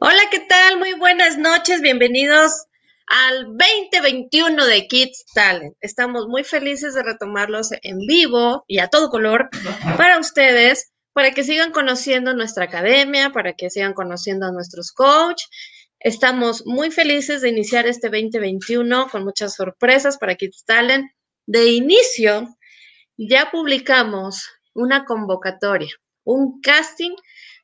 Hola, ¿qué tal? Muy buenas noches, bienvenidos al 2021 de Kids Talent. Estamos muy felices de retomarlos en vivo y a todo color para ustedes, para que sigan conociendo nuestra academia, para que sigan conociendo a nuestros coaches. Estamos muy felices de iniciar este 2021 con muchas sorpresas para Kids Talent. De inicio, ya publicamos una convocatoria, un casting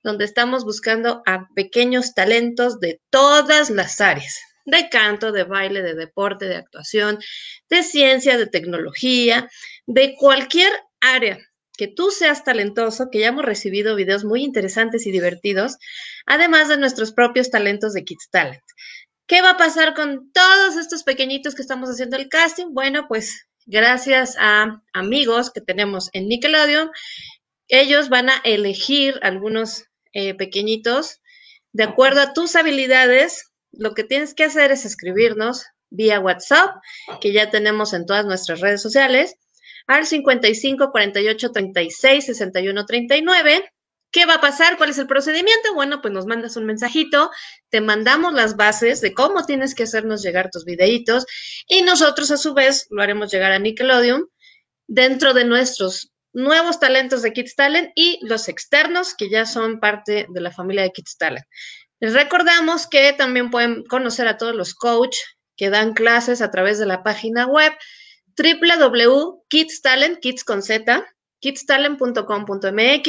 donde estamos buscando a pequeños talentos de todas las áreas, de canto, de baile, de deporte, de actuación, de ciencia, de tecnología, de cualquier área que tú seas talentoso, que ya hemos recibido videos muy interesantes y divertidos, además de nuestros propios talentos de Kids Talent. ¿Qué va a pasar con todos estos pequeñitos que estamos haciendo el casting? Bueno, pues gracias a amigos que tenemos en Nickelodeon, ellos van a elegir algunos eh, pequeñitos de acuerdo a tus habilidades. Lo que tienes que hacer es escribirnos vía WhatsApp, que ya tenemos en todas nuestras redes sociales, al 55 48 36 61 39 ¿Qué va a pasar? ¿Cuál es el procedimiento? Bueno, pues nos mandas un mensajito, te mandamos las bases de cómo tienes que hacernos llegar tus videitos y nosotros a su vez lo haremos llegar a Nickelodeon dentro de nuestros nuevos talentos de Kids Talent y los externos que ya son parte de la familia de Kids Talent. Les recordamos que también pueden conocer a todos los coach que dan clases a través de la página web www.kidstalent, kids con kidstalent.com.mx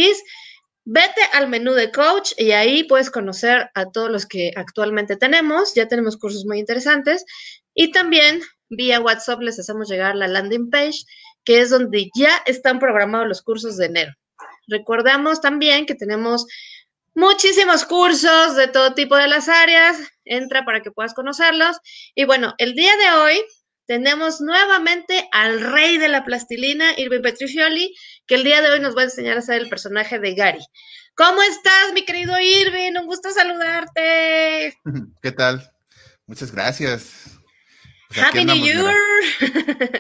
Vete al menú de coach y ahí puedes conocer a todos los que actualmente tenemos. Ya tenemos cursos muy interesantes. Y también vía WhatsApp les hacemos llegar la landing page, que es donde ya están programados los cursos de enero. Recordamos también que tenemos muchísimos cursos de todo tipo de las áreas. Entra para que puedas conocerlos. Y bueno, el día de hoy tenemos nuevamente al rey de la plastilina, Irving Petruccioli, que el día de hoy nos va a enseñar a hacer el personaje de Gary. ¿Cómo estás, mi querido Irving? Un gusto saludarte. ¿Qué tal? Muchas gracias. Pues Happy New Year.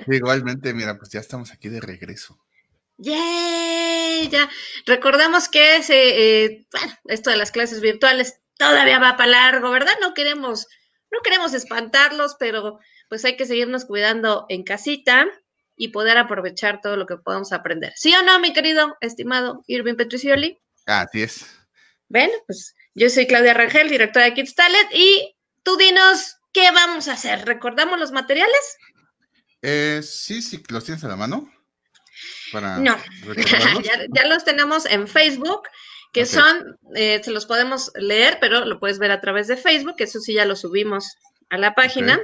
Igualmente, mira, pues ya estamos aquí de regreso. ¡Yay! Ya recordamos que ese, eh, bueno, esto de las clases virtuales todavía va para largo, ¿verdad? No queremos no queremos espantarlos, pero pues hay que seguirnos cuidando en casita y poder aprovechar todo lo que podamos aprender. ¿Sí o no, mi querido, estimado Irving Petricioli? Así es. Bueno, pues yo soy Claudia Rangel, directora de Kids Talent, y tú dinos qué vamos a hacer. ¿Recordamos los materiales? Eh, sí, sí, los tienes a la mano. no, ya, los tenemos en Facebook, que son, eh, se los podemos leer, pero lo puedes ver a través de Facebook, eso sí ya lo subimos a la página.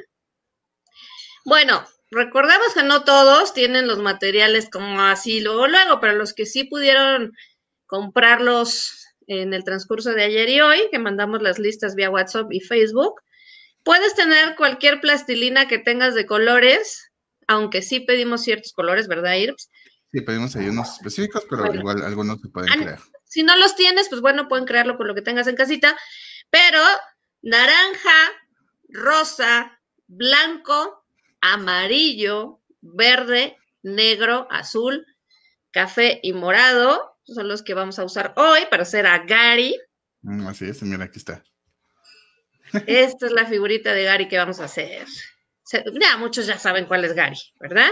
Bueno, recordemos que no todos tienen los materiales como así luego, luego, pero los que sí pudieron comprarlos en el transcurso de ayer y hoy, que mandamos las listas vía WhatsApp y Facebook, puedes tener cualquier plastilina que tengas de colores, aunque sí pedimos ciertos colores, ¿verdad, Irps? Sí, pedimos ahí unos específicos, pero igual algunos se pueden crear. Si no los tienes, pues bueno, pueden crearlo con lo que tengas en casita, pero naranja, rosa, blanco, amarillo, verde, negro, azul, café y morado son los que vamos a usar hoy para hacer a Gary. Mm, así es, mira, aquí está. Esta es la figurita de Gary que vamos a hacer. Ya muchos ya saben cuál es Gary, ¿verdad?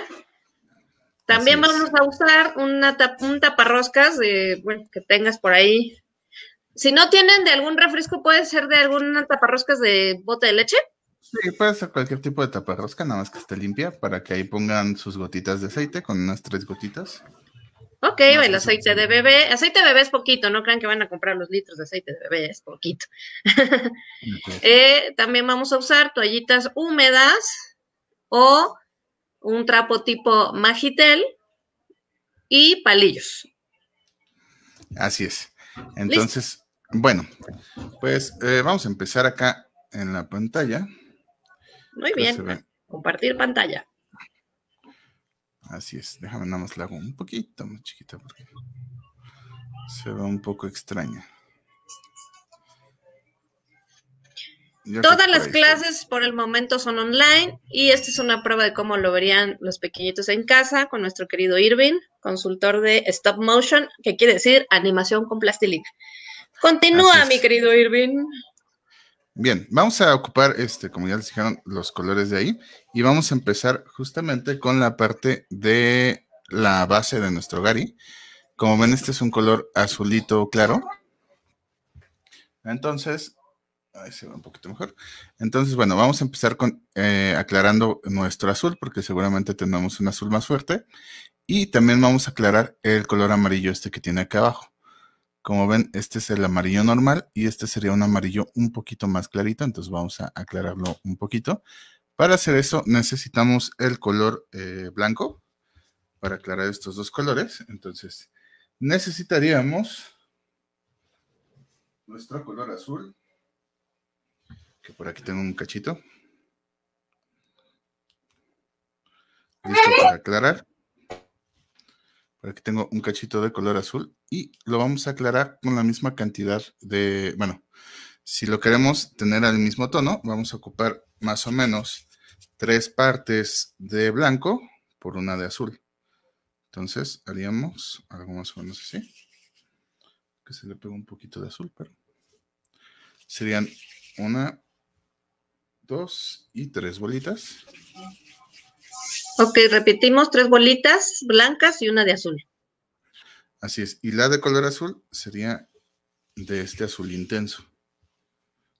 También vamos a usar una un taparroscas de, bueno, que tengas por ahí. Si no tienen de algún refresco, puede ser de alguna taparroscas de bote de leche. Sí, puede ser cualquier tipo de taparrosca, nada más que esté limpia, para que ahí pongan sus gotitas de aceite con unas tres gotitas. Ok, el aceite de bebé. Aceite de bebé es poquito, no crean que van a comprar los litros de aceite de bebé, es poquito. Eh, también vamos a usar toallitas húmedas o un trapo tipo Magitel y palillos. Así es. Entonces, bueno, pues eh, vamos a empezar acá en la pantalla. Muy bien. Compartir pantalla. Así es. Déjame nada más la hago un poquito más chiquita porque se ve un poco extraña. Todas las clases por el momento son online y esta es una prueba de cómo lo verían los pequeñitos en casa con nuestro querido Irving, consultor de stop motion, que quiere decir animación con plastilina. Continúa, mi querido Irving. Bien, vamos a ocupar, este, como ya les dijeron, los colores de ahí y vamos a empezar justamente con la parte de la base de nuestro Gary. Como ven, este es un color azulito claro. Entonces, Ahí se ve un poquito mejor. Entonces, bueno, vamos a empezar con eh, aclarando nuestro azul, porque seguramente tenemos un azul más fuerte. Y también vamos a aclarar el color amarillo este que tiene acá abajo. Como ven, este es el amarillo normal y este sería un amarillo un poquito más clarito. Entonces vamos a aclararlo un poquito. Para hacer eso necesitamos el color eh, blanco para aclarar estos dos colores. Entonces necesitaríamos nuestro color azul por aquí tengo un cachito. Listo para aclarar. Por aquí tengo un cachito de color azul y lo vamos a aclarar con la misma cantidad de, bueno, si lo queremos tener al mismo tono, vamos a ocupar más o menos tres partes de blanco por una de azul. Entonces haríamos algo más o menos así. Que se le pegue un poquito de azul, pero serían una, dos y tres bolitas. Ok, repetimos tres bolitas blancas y una de azul. Así es. Y la de color azul sería de este azul intenso,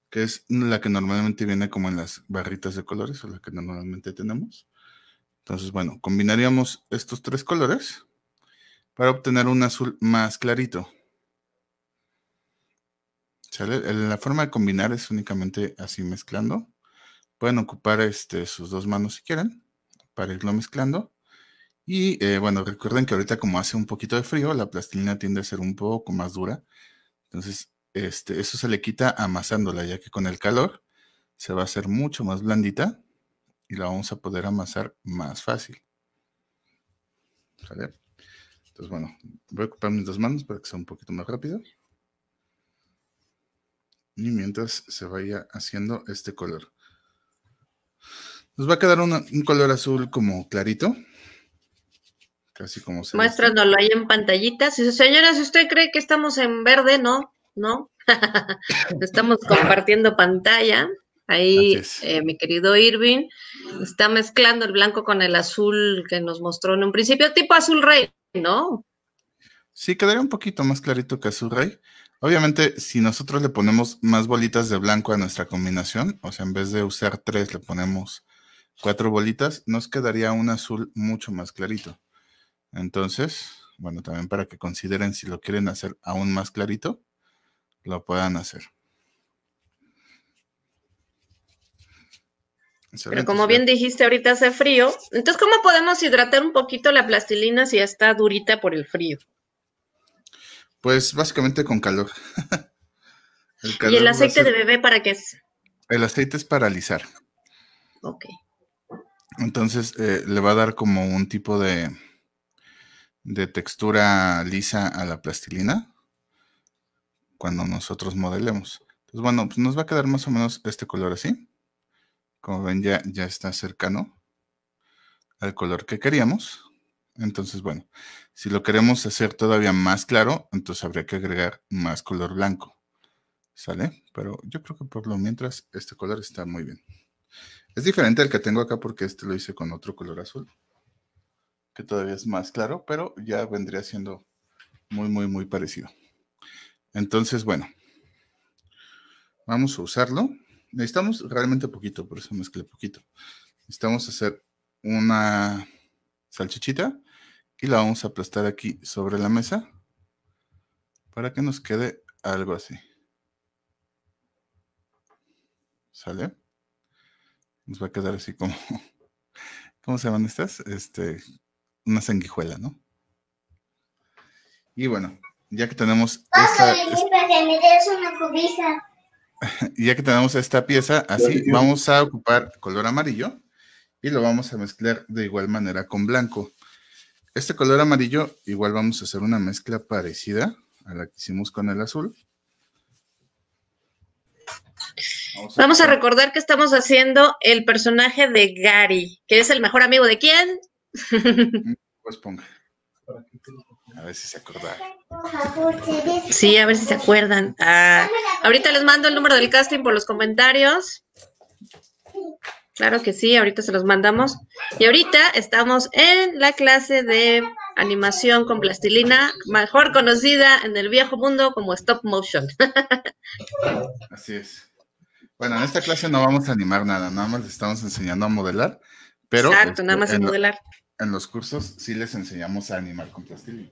que es la que normalmente viene como en las barritas de colores o la que normalmente tenemos. Entonces, bueno, combinaríamos estos tres colores para obtener un azul más clarito. La forma de combinar es únicamente así mezclando. Pueden ocupar este, sus dos manos si quieren para irlo mezclando. Y eh, bueno, recuerden que ahorita como hace un poquito de frío, la plastilina tiende a ser un poco más dura. Entonces, este, eso se le quita amasándola, ya que con el calor se va a hacer mucho más blandita y la vamos a poder amasar más fácil. Entonces, bueno, voy a ocupar mis dos manos para que sea un poquito más rápido. Y mientras se vaya haciendo este color. Nos va a quedar un color azul como clarito. Casi como se. Muéstranoslo ahí en pantallitas. Si, señora, usted cree que estamos en verde, no, no. estamos compartiendo pantalla. Ahí, eh, mi querido Irving, está mezclando el blanco con el azul que nos mostró en un principio, tipo azul rey, ¿no? Sí, quedaría un poquito más clarito que azul rey. Obviamente, si nosotros le ponemos más bolitas de blanco a nuestra combinación, o sea, en vez de usar tres, le ponemos cuatro bolitas, nos quedaría un azul mucho más clarito. Entonces, bueno, también para que consideren si lo quieren hacer aún más clarito, lo puedan hacer. Pero como bien dijiste, ahorita hace frío. Entonces, ¿cómo podemos hidratar un poquito la plastilina si está durita por el frío? Pues básicamente con calor. ¿Y el aceite de bebé para qué es? El aceite es para alisar. Ok. Entonces eh, le va a dar como un tipo de, textura lisa a la plastilina cuando nosotros modelemos. Entonces, pues bueno, pues nos va a quedar más o menos este color así. Como ven, ya, ya está cercano al color que queríamos. Entonces, bueno, si lo queremos hacer todavía más claro, entonces habría que agregar más color blanco. ¿Sale? Pero yo creo que por lo mientras este color está muy bien. Es diferente al que tengo acá porque este lo hice con otro color azul, que todavía es más claro, pero ya vendría siendo muy, muy, muy parecido. Entonces, bueno, vamos a usarlo. Necesitamos realmente poquito, por eso mezclé poquito. Necesitamos hacer una salchichita y la vamos a aplastar aquí sobre la mesa para que nos quede algo así. ¿Sale? Nos va a quedar así como, ¿cómo se llaman estas? Este, una sanguijuela, ¿no? Y bueno, ya que tenemos esta, ya que tenemos esta pieza, así vamos a ocupar color amarillo y lo vamos a mezclar de igual manera con blanco. Este color amarillo igual vamos a hacer una mezcla parecida a la que hicimos con el azul. Vamos a, recordar que estamos haciendo el personaje de Gary, que es el mejor amigo de quién? Mm, pues ponga. A ver si se acuerdan. Sí, a ver si se acuerdan. Ah, ahorita les mando el número del casting por los comentarios. Claro que sí, ahorita se los mandamos. Y ahorita estamos en la clase de animación con plastilina, mejor conocida en el viejo mundo como stop motion. Así es. Bueno, en esta clase no vamos a animar nada, nada más les estamos enseñando a modelar, pero... Exacto, este, nada más a modelar. en los cursos sí les enseñamos a animar con plastilina.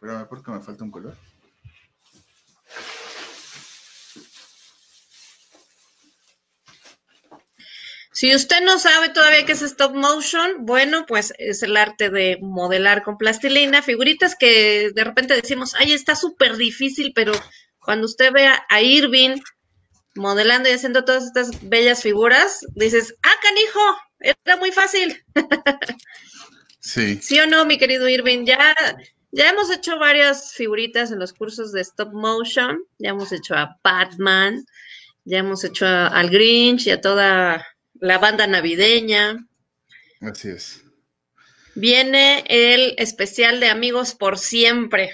Pero porque me falta un color. Si usted no sabe todavía qué es stop motion, bueno, pues es el arte de modelar con plastilina, figuritas que de repente decimos, ay, está súper difícil, pero cuando usted vea a Irving modelando y haciendo todas estas bellas figuras, dices, ah, canijo, era muy fácil. Sí. ¿Sí o no, mi querido Irving? Ya, ya hemos hecho varias figuritas en los cursos de stop motion, ya hemos hecho a Batman, ya hemos hecho al Grinch y a toda la banda navideña. Así es. Viene el especial de Amigos por Siempre.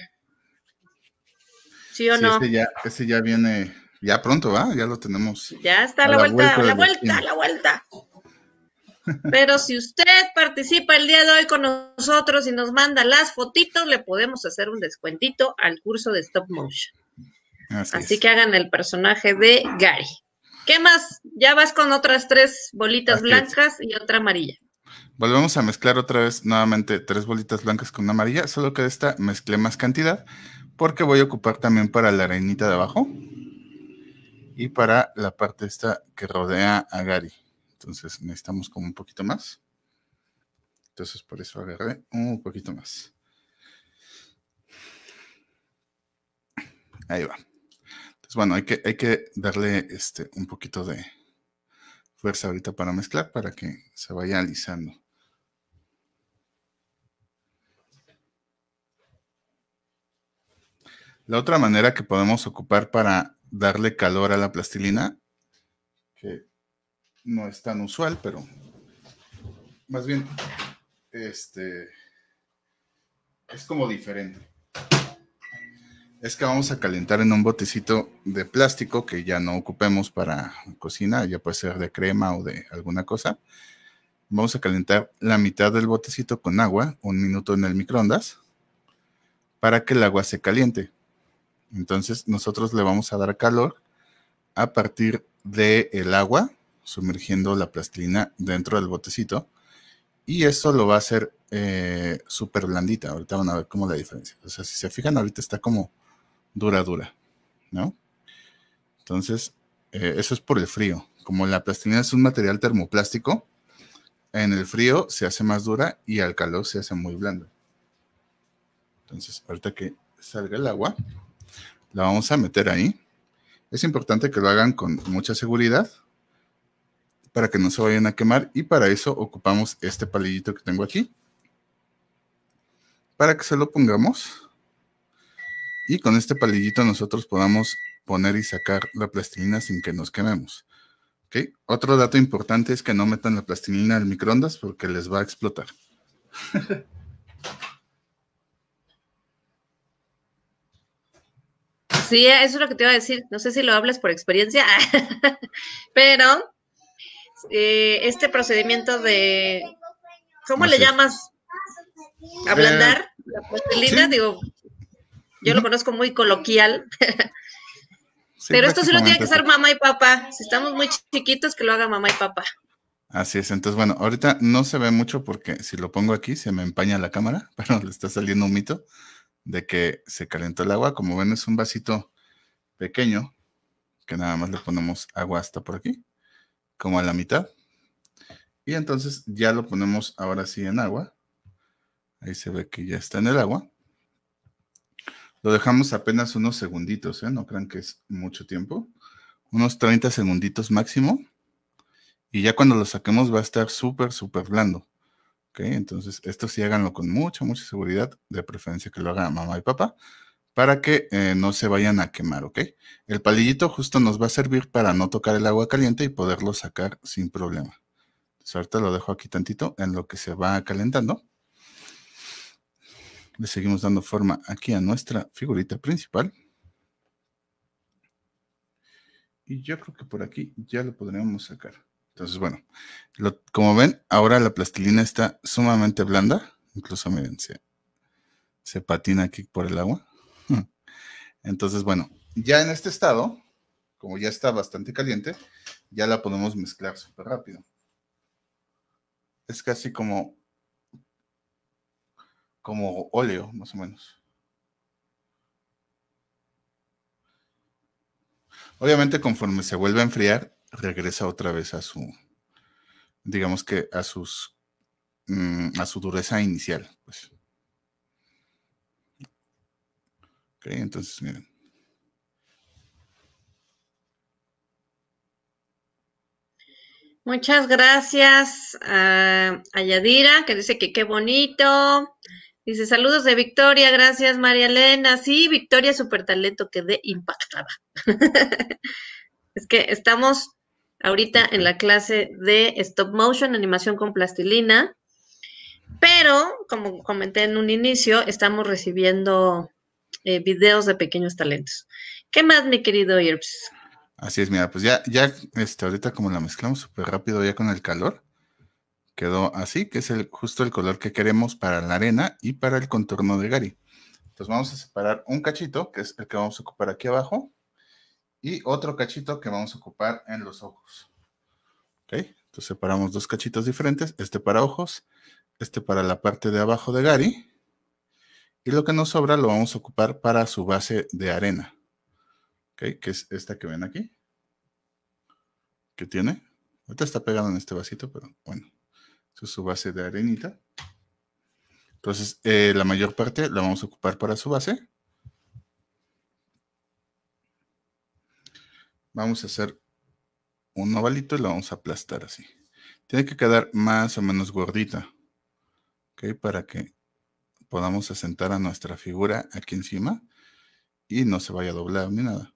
¿Sí o no? Ese ya, viene, ya pronto va, ya lo tenemos. Ya está la, vuelta, la vuelta, la vuelta. Pero si usted participa el día de hoy con nosotros y nos manda las fotitos, le podemos hacer un descuentito al curso de stop motion. Así, que hagan el personaje de Gary. ¿Qué más? Ya vas con otras tres bolitas blancas y otra amarilla. Volvemos a mezclar otra vez nuevamente tres bolitas blancas con una amarilla, solo que de esta mezclé más cantidad porque voy a ocupar también para la arenita de abajo y para la parte esta que rodea a Gary. Entonces necesitamos como un poquito más. Entonces por eso agarré un poquito más. Ahí va. Entonces bueno, hay que, hay que darle este, un poquito de fuerza ahorita para mezclar para que se vaya alisando. La otra manera que podemos ocupar para darle calor a la plastilina, que no es tan usual, pero más bien, este, es como diferente. Es que vamos a calentar en un botecito de plástico que ya no ocupemos para cocina, ya puede ser de crema o de alguna cosa. Vamos a calentar la mitad del botecito con agua, un minuto en el microondas, para que el agua se caliente entonces nosotros le vamos a dar calor a partir del agua, sumergiendo la plastilina dentro del botecito. Y eso lo va a hacer eh, súper blandita. Ahorita van a ver cómo la diferencia. O sea, si se fijan, ahorita está como dura, dura, ¿no? Entonces, eh, eso es por el frío. Como la plastilina es un material termoplástico, en el frío se hace más dura y al calor se hace muy blanda. Entonces, ahorita que salga el agua, la vamos a meter ahí. Es importante que lo hagan con mucha seguridad para que no se vayan a quemar y para eso ocupamos este palillito que tengo aquí para que se lo pongamos y con este palillito nosotros podamos poner y sacar la plastilina sin que nos quememos. Otro dato importante es que no metan la plastilina al microondas porque les va a explotar. Sí, eso es lo que te iba a decir. No sé si lo hablas por experiencia, pero eh, este procedimiento de, ¿cómo le llamas? Ablandar eh, la digo, yo lo conozco muy coloquial. Pero esto sí lo tiene que hacer mamá y papá. Si estamos muy chiquitos, que lo haga mamá y papá. Así es, entonces bueno, ahorita no se ve mucho porque si lo pongo aquí se me empaña la cámara, pero le está saliendo un mito de que se calentó el agua. Como ven, es un vasito pequeño que nada más le ponemos agua hasta por aquí, como a la mitad. Y entonces ya lo ponemos ahora sí en agua. Ahí se ve que ya está en el agua. Lo dejamos apenas unos segunditos, ¿eh? No crean que es mucho tiempo. Unos 30 segunditos máximo. Y ya cuando lo saquemos va a estar súper, súper blando. Entonces, esto sí háganlo con mucha, mucha seguridad, de preferencia que lo hagan mamá y papá, para que eh, no se vayan a quemar, ¿ok? El palillito justo nos va a servir para no tocar el agua caliente y poderlo sacar sin problema. ahorita lo dejo aquí tantito en lo que se va calentando. Le seguimos dando forma aquí a nuestra figurita principal. Y yo creo que por aquí ya lo podríamos sacar. Entonces, bueno, como ven, ahora la plastilina está sumamente blanda. Incluso, miren, se, patina aquí por el agua. Entonces, bueno, ya en este estado, como ya está bastante caliente, ya la podemos mezclar súper rápido. Es casi como, como óleo, más o menos. Obviamente, conforme se vuelve a enfriar, regresa otra vez a su, digamos que a sus, mm, a su dureza inicial, pues. Ok, entonces miren. Muchas gracias a, a, Yadira, que dice que qué bonito. Dice, saludos de Victoria, gracias María Elena. Sí, Victoria, súper talento, quedé impactada. es que estamos ahorita en la clase de stop motion, animación con plastilina. Pero, como comenté en un inicio, estamos recibiendo eh, videos de pequeños talentos. ¿Qué más, mi querido Irps? Así es, mira, pues ya, ya, este, ahorita como la mezclamos súper rápido ya con el calor, quedó así, que es el, justo el color que queremos para la arena y para el contorno de Gary. Entonces vamos a separar un cachito, que es el que vamos a ocupar aquí abajo, y otro cachito que vamos a ocupar en los ojos. ¿Ok? Entonces separamos dos cachitos diferentes, este para ojos, este para la parte de abajo de Gary, y lo que nos sobra lo vamos a ocupar para su base de arena, ¿ok? Que es esta que ven aquí, que tiene. Ahorita está pegado en este vasito, pero bueno, es su base de arenita. Entonces, eh, la mayor parte la vamos a ocupar para su base. vamos a hacer un ovalito y lo vamos a aplastar así. Tiene que quedar más o menos gordita, ¿ok? Para que podamos asentar a nuestra figura aquí encima y no se vaya a doblar ni nada.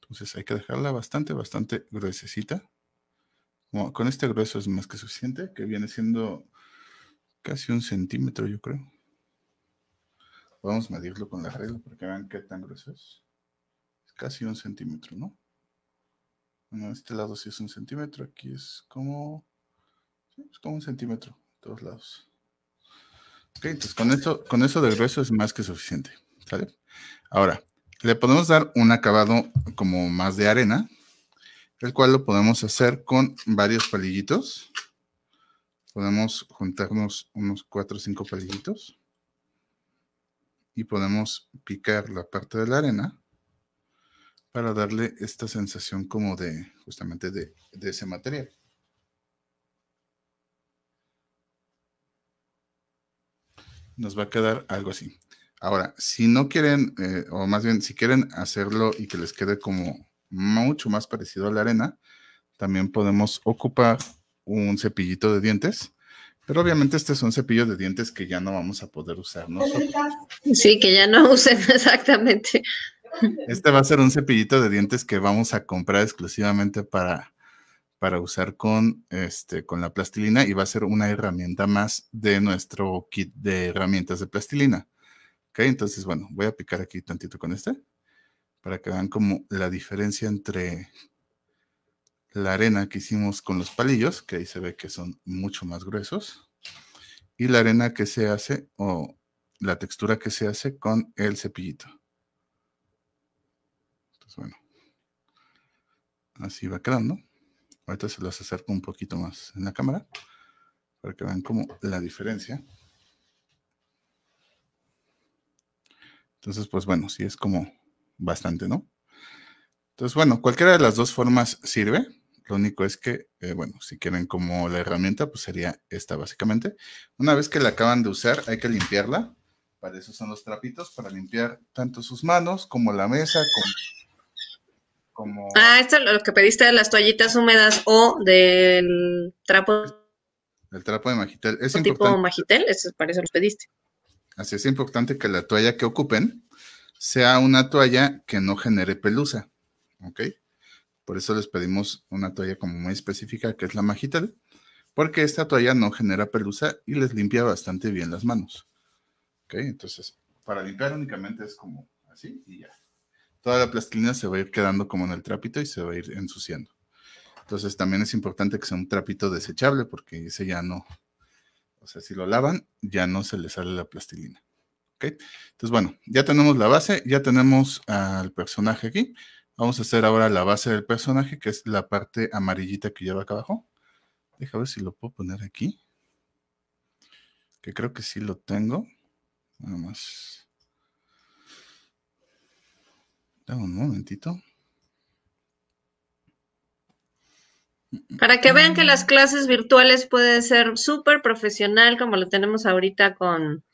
Entonces hay que dejarla bastante, bastante gruesecita. con este grueso es más que suficiente, que viene siendo casi un centímetro, yo creo. Vamos a medirlo con la regla para que vean qué tan grueso es casi un centímetro, ¿no? Bueno, este lado sí es un centímetro, aquí es como, como un centímetro, todos lados. Ok, entonces con eso, con eso de grueso es más que suficiente, ¿sale? Ahora, le podemos dar un acabado como más de arena, el cual lo podemos hacer con varios palillitos. Podemos juntarnos unos cuatro o 5 palillitos y podemos picar la parte de la arena para darle esta sensación como de justamente de, ese material. Nos va a quedar algo así. Ahora, si no quieren, eh, o más bien, si quieren hacerlo y que les quede como mucho más parecido a la arena, también podemos ocupar un cepillito de dientes. Pero obviamente este es un cepillo de dientes que ya no vamos a poder usar nosotros. Sí, que ya no usen exactamente. Este va a ser un cepillito de dientes que vamos a comprar exclusivamente para, para usar con, este, con la plastilina y va a ser una herramienta más de nuestro kit de herramientas de plastilina. Ok, entonces, bueno, voy a picar aquí tantito con este para que vean como la diferencia entre la arena que hicimos con los palillos, que ahí se ve que son mucho más gruesos, y la arena que se hace o la textura que se hace con el cepillito. Pues bueno, así va quedando. Ahorita se los acerco un poquito más en la cámara para que vean como la diferencia. Entonces, pues bueno, sí es como bastante, ¿no? Entonces, bueno, cualquiera de las dos formas sirve. Lo único es que, eh, bueno, si quieren como la herramienta, pues sería esta básicamente. Una vez que la acaban de usar, hay que limpiarla. Para eso son los trapitos, para limpiar tanto sus manos como la mesa, como Ah, esto es lo que pediste de las toallitas húmedas o del trapo. El trapo de Magitel. Es tipo Magitel, eso parece lo pediste. Así es importante que la toalla que ocupen sea una toalla que no genere pelusa, ¿ok? Por eso les pedimos una toalla como muy específica, que es la Magitel, porque esta toalla no genera pelusa y les limpia bastante bien las manos, ¿ok? Entonces, para limpiar únicamente es como así y ya toda la plastilina se va a ir quedando como en el trapito y se va a ir ensuciando. Entonces también es importante que sea un trapito desechable porque ese ya no, o sea, si lo lavan, ya no se le sale la plastilina. Okay. Entonces, bueno, ya tenemos la base, ya tenemos al personaje aquí. Vamos a hacer ahora la base del personaje, que es la parte amarillita que lleva acá abajo. Deja ver si lo puedo poner aquí. Que creo que sí lo tengo. Nada más. Dame un momentito. Para que vean que mm. las clases virtuales pueden ser súper profesional, como lo tenemos ahorita con,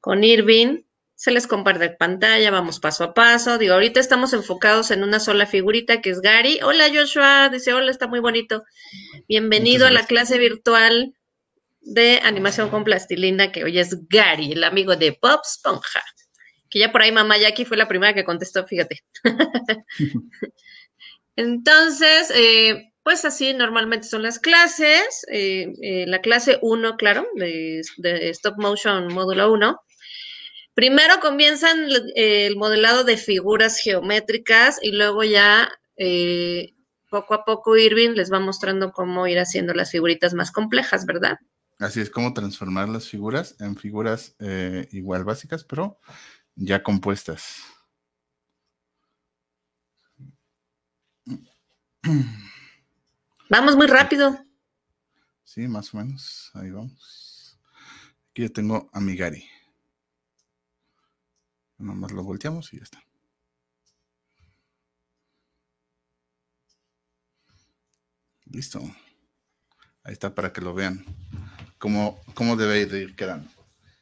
con Irving. Se les comparte pantalla, vamos paso a paso. Digo, ahorita estamos enfocados en una sola figurita que es Gary. Hola Joshua, dice, hola, está muy bonito. Bienvenido a la clase virtual de animación con plastilina que hoy es Gary, el amigo de Bob Sponja que ya por ahí mamá Jackie fue la primera que contestó, fíjate. Entonces, eh, pues así normalmente son las clases. Eh, eh, la clase 1, claro, de, Stop Motion módulo 1. Primero comienzan el modelado de figuras geométricas y luego ya poco a poco Irving les va mostrando cómo ir haciendo las figuritas más complejas, ¿verdad? Así es como transformar las figuras en figuras igual básicas, pero ya compuestas. Vamos muy rápido. Sí, más o menos. Ahí vamos. Aquí ya tengo a mi Gary. más lo volteamos y ya está. Listo. Ahí está para que lo vean. Cómo, debe ir quedando.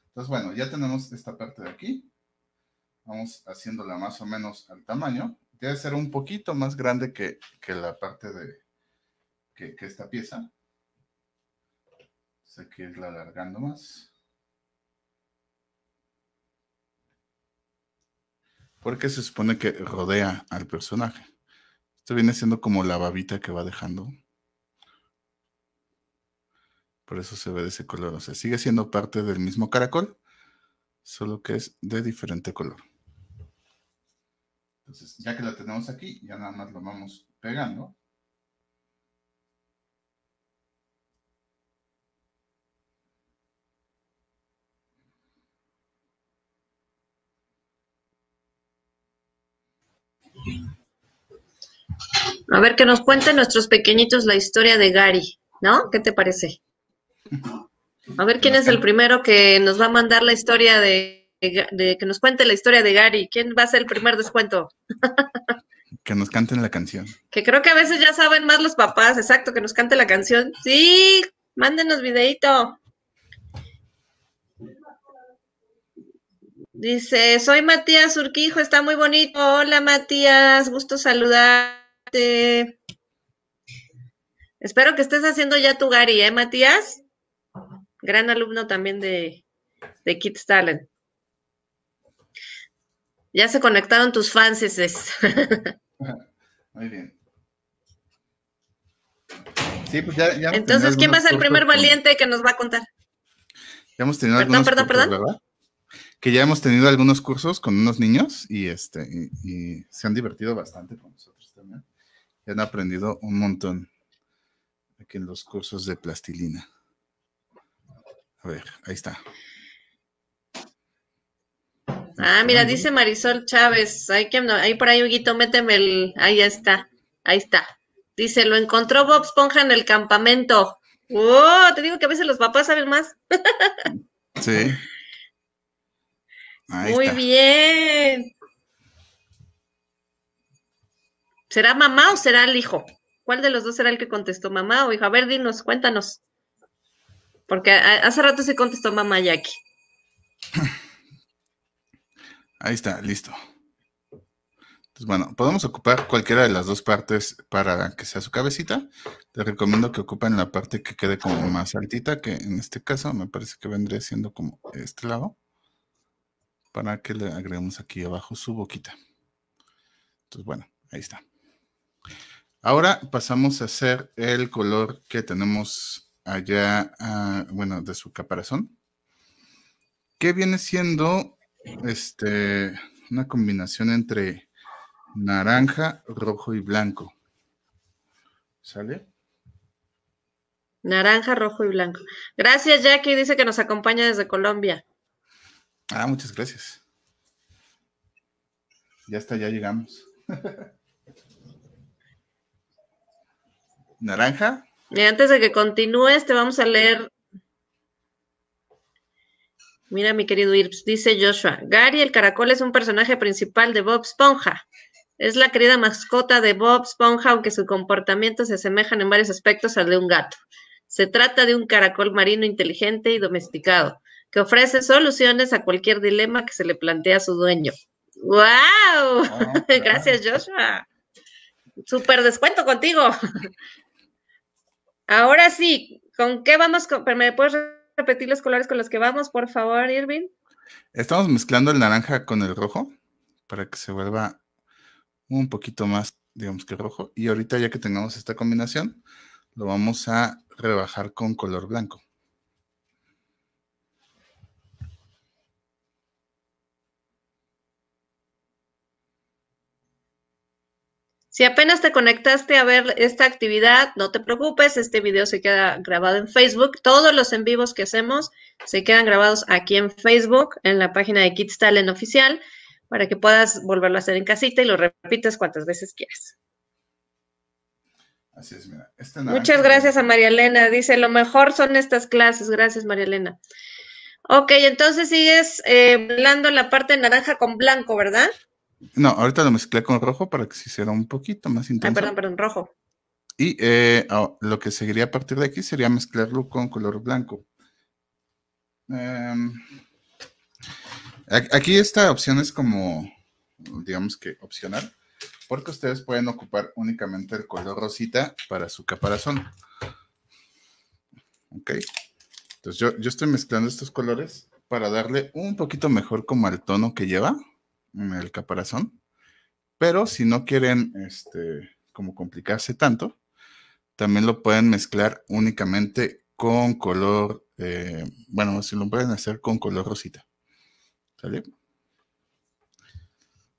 Entonces, bueno, ya tenemos esta parte de aquí. Vamos haciéndola más o menos al tamaño. Debe ser un poquito más grande que, la parte de que, esta pieza. Se quiere que alargando más. Porque se supone que rodea al personaje. Esto viene siendo como la babita que va dejando. Por eso se ve de ese color. O sea, sigue siendo parte del mismo caracol, solo que es de diferente color. Entonces, ya que la tenemos aquí, ya nada más lo vamos pegando. A ver que nos cuenten nuestros pequeñitos la historia de Gary, ¿no? ¿Qué te parece? A ver quién es el primero que nos va a mandar la historia de que nos cuente la historia de Gary. ¿Quién va a ser el primer descuento? que nos canten la canción. Que creo que a veces ya saben más los papás, exacto, que nos cante la canción. Sí, mándenos videito. Dice, soy Matías Urquijo, está muy bonito. Hola Matías, gusto saludarte. Espero que estés haciendo ya tu Gary, ¿eh, Matías? Gran alumno también de, de Kids Talent. Ya se conectaron tus fans Muy bien. Sí, pues ya, Entonces, ¿quién va a ser el primer valiente que nos va a contar? Ya hemos tenido perdón, ¿verdad? Que ya hemos tenido algunos cursos con unos niños y este y se han divertido bastante con nosotros también. Y han aprendido un montón aquí en los cursos de plastilina. A ver, ahí está. Ah, mira, dice Marisol Chávez, hay que, ahí por ahí, Huguito, méteme el, ahí está, ahí está. Dice, lo encontró Bob Esponja en el campamento. ¡Oh! Te digo que a veces los papás saben más. sí. Muy bien. ¿Será mamá o será el hijo? ¿Cuál de los dos será el que contestó, mamá o hijo? A ver, dinos, cuéntanos. Porque hace rato se contestó mamá Jackie. Ahí está, listo. Entonces, bueno, podemos ocupar cualquiera de las dos partes para que sea su cabecita. Te recomiendo que ocupen la parte que quede como más altita, que en este caso me parece que vendría siendo como este lado, para que le agreguemos aquí abajo su boquita. Entonces, bueno, ahí está. Ahora pasamos a hacer el color que tenemos allá, ah, bueno, de su caparazón, que viene siendo este, una combinación entre naranja, rojo y blanco. ¿Sale? Naranja, rojo y blanco. Gracias, Jackie. Dice que nos acompaña desde Colombia. Ah, muchas gracias. Ya está, ya llegamos. Naranja. Y antes de que continúes, te vamos a leer Mira, mi querido Irps, dice Joshua. Gary, el caracol, es un personaje principal de Bob Esponja. Es la querida mascota de Bob Esponja, aunque su comportamiento se asemeja en varios aspectos al de un gato. Se trata de un caracol marino inteligente y domesticado, que ofrece soluciones a cualquier dilema que se le plantea a su dueño. ¡Wow! Ah, Gracias, Joshua. Super descuento contigo. Ahora sí, ¿con qué vamos? Con, ¿Me puedes repetir los colores con los que vamos, por favor, Irving? Estamos mezclando el naranja con el rojo para que se vuelva un poquito más, digamos que rojo. Y ahorita ya que tengamos esta combinación, lo vamos a rebajar con color blanco. Si apenas te conectaste a ver esta actividad, no te preocupes, este video se queda grabado en Facebook. Todos los en vivos que hacemos se quedan grabados aquí en Facebook, en la página de Kids Talent Oficial, para que puedas volverlo a hacer en casita y lo repitas cuantas veces quieras. Así es, mira. Muchas gracias a María Elena. Dice, lo mejor son estas clases. Gracias, María Elena. Ok, entonces sigues hablando eh, la parte naranja con blanco, ¿verdad? No, ahorita lo mezclé con rojo para que se hiciera un poquito más intenso. Ah, perdón, perdón, rojo. Y eh, ah, lo que seguiría a partir de aquí sería mezclarlo con color blanco. Em, aquí esta opción es como, digamos que opcional, porque ustedes pueden ocupar únicamente el color rosita para su caparazón. Ok. Entonces yo, yo estoy mezclando estos colores para darle un poquito mejor como al tono que lleva el caparazón. Pero si no quieren este, como complicarse tanto, también lo pueden mezclar únicamente con color, eh, bueno, si lo pueden hacer con color rosita. ¿Sale?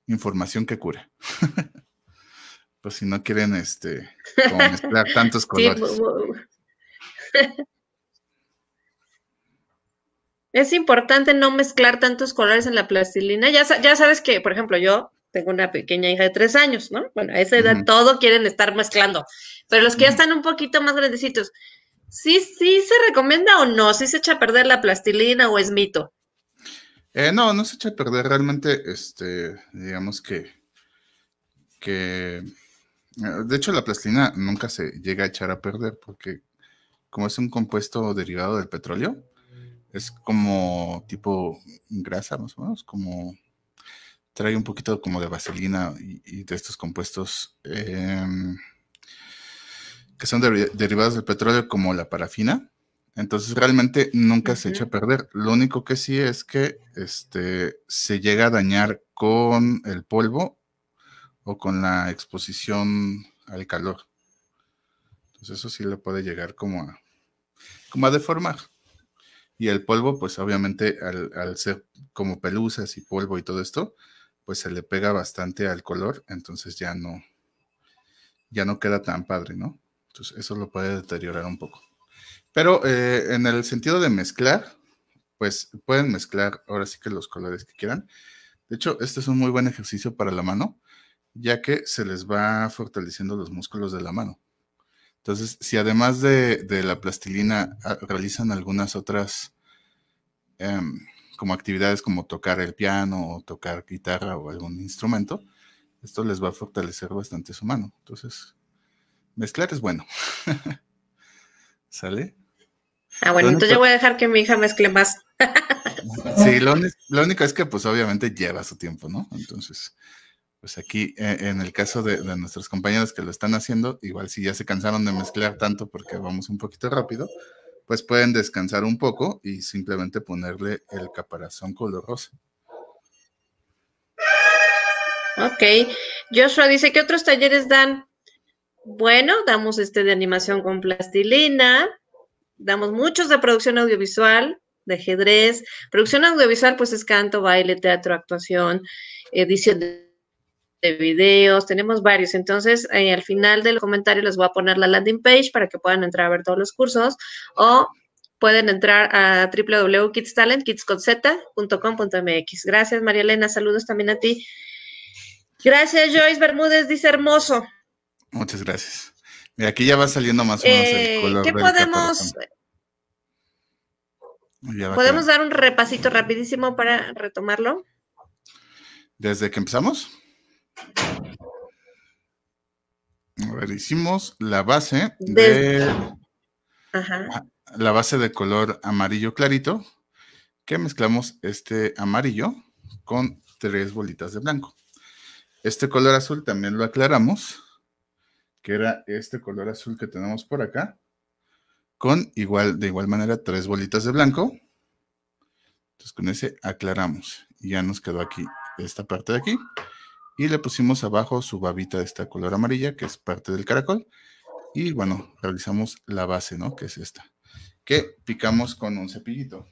Información que cura. pues si no quieren este, como mezclar tantos colores. Es importante no mezclar tantos colores en la plastilina. Ya, sabes que, por ejemplo, yo tengo una pequeña hija de tres años, ¿no? Bueno, a esa edad todo quieren estar mezclando. Pero los que ya están un poquito más grandecitos, ¿sí, sí se recomienda o no? ¿Sí se echa a perder la plastilina o es mito? Eh, no, no se echa a perder. Realmente, este, digamos que, que, eh, de hecho, la plastilina nunca se llega a echar a perder porque como es un compuesto derivado del petróleo, es como tipo grasa, más o menos, como trae un poquito como de vaselina y, de estos compuestos em, que son derivados del petróleo como la parafina. Entonces realmente nunca se echa a perder. Lo único que sí es que este, se llega a dañar con el polvo o con la exposición al calor. Entonces eso sí le puede llegar como como a deformar. Y el polvo, pues obviamente al, ser como pelusas y polvo y todo esto, pues se le pega bastante al color, entonces ya no, ya no queda tan padre, ¿no? Entonces eso lo puede deteriorar un poco. Pero eh, en el sentido de mezclar, pues pueden mezclar ahora sí que los colores que quieran. De hecho, este es un muy buen ejercicio para la mano, ya que se les va fortaleciendo los músculos de la mano. Entonces, si además de, la plastilina ah, realizan algunas otras em, como actividades como tocar el piano o tocar guitarra o algún instrumento, esto les va a fortalecer bastante su mano. Entonces, mezclar es bueno. ¿Sale? Ah, bueno, entonces yo voy a dejar que mi hija mezcle más. sí, lo, lo, único es que pues obviamente lleva su tiempo, ¿no? Entonces, pues aquí eh, en el caso de, de, nuestros compañeros que lo están haciendo, igual si ya se cansaron de mezclar tanto porque vamos un poquito rápido, pues pueden descansar un poco y simplemente ponerle el caparazón color rosa. Ok. Joshua dice, ¿qué otros talleres dan? Bueno, damos este de animación con plastilina, damos muchos de producción audiovisual, de ajedrez. Producción audiovisual, pues es canto, baile, teatro, actuación, edición de videos, tenemos varios. Entonces, eh, al final del comentario les voy a poner la landing page para que puedan entrar a ver todos los cursos o pueden entrar a www.kidstalent.kidsconz.com.mx. Gracias, María Elena. Saludos también a ti. Gracias, Joyce Bermúdez, dice hermoso. Muchas gracias. Mira, aquí ya va saliendo más o menos el eh, color. ¿Qué podemos? ¿Podemos dar un repasito rapidísimo para retomarlo? ¿Desde que empezamos? A ver, hicimos la base de... La base de color amarillo clarito, que mezclamos este amarillo con tres bolitas de blanco. Este color azul también lo aclaramos, que era este color azul que tenemos por acá, con igual, de igual manera, tres bolitas de blanco. Entonces con ese aclaramos y ya nos quedó aquí esta parte de aquí y le pusimos abajo su babita de esta color amarilla, que es parte del caracol. Y bueno, realizamos la base, ¿no? Que es esta, que picamos con un cepillito.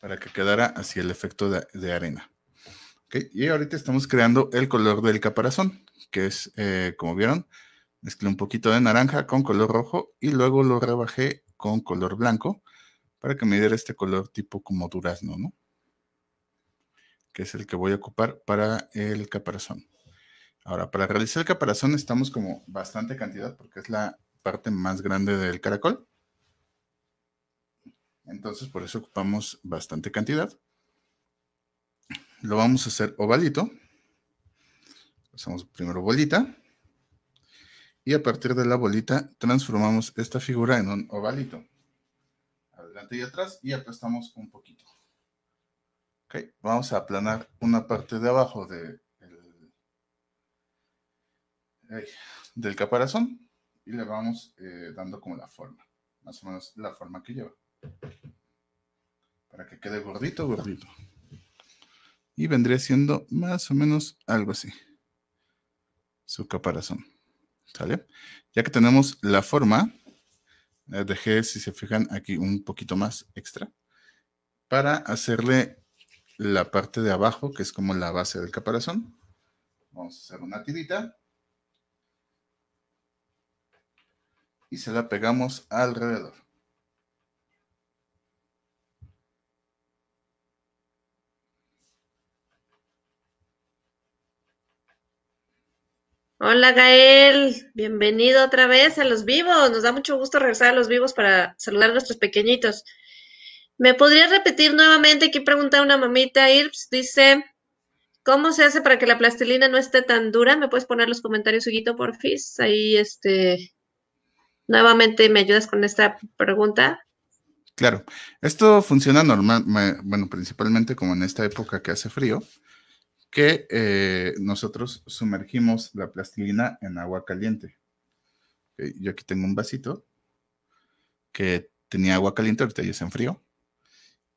Para que quedara así el efecto de, arena. Y ahorita estamos creando el color del caparazón, que es, eh, como vieron, mezclé un poquito de naranja con color rojo y luego lo rebajé con color blanco para que me diera este color tipo como durazno, ¿no? que es el que voy a ocupar para el caparazón. Ahora, para realizar el caparazón estamos como bastante cantidad porque es la parte más grande del caracol. Entonces, por eso ocupamos bastante cantidad. Lo vamos a hacer ovalito. Hacemos primero bolita. Y a partir de la bolita transformamos esta figura en un ovalito. Adelante y atrás y aplastamos un poquito vamos a aplanar una parte de abajo de, del caparazón y le vamos eh, dando como la forma, más o menos la forma que lleva. Para que quede gordito, gordito. Y vendría siendo más o menos algo así. Su caparazón. ¿Sale? Ya que tenemos la forma, eh, dejé, si se fijan, aquí un poquito más extra. Para hacerle la parte de abajo, que es como la base del caparazón. Vamos a hacer una tirita. Y se la pegamos alrededor. Hola Gael, bienvenido otra vez a los vivos. Nos da mucho gusto regresar a los vivos para saludar a nuestros pequeñitos. ¿Me podría repetir nuevamente? Aquí pregunta una mamita Irps, dice, ¿cómo se hace para que la plastilina no esté tan dura? ¿Me puedes poner los comentarios, por fis Ahí, este, nuevamente me ayudas con esta pregunta. Claro, esto funciona normal, bueno, principalmente como en esta época que hace frío, que eh, nosotros sumergimos la plastilina en agua caliente. Eh, yo aquí tengo un vasito que tenía agua caliente, ahorita ya en frío.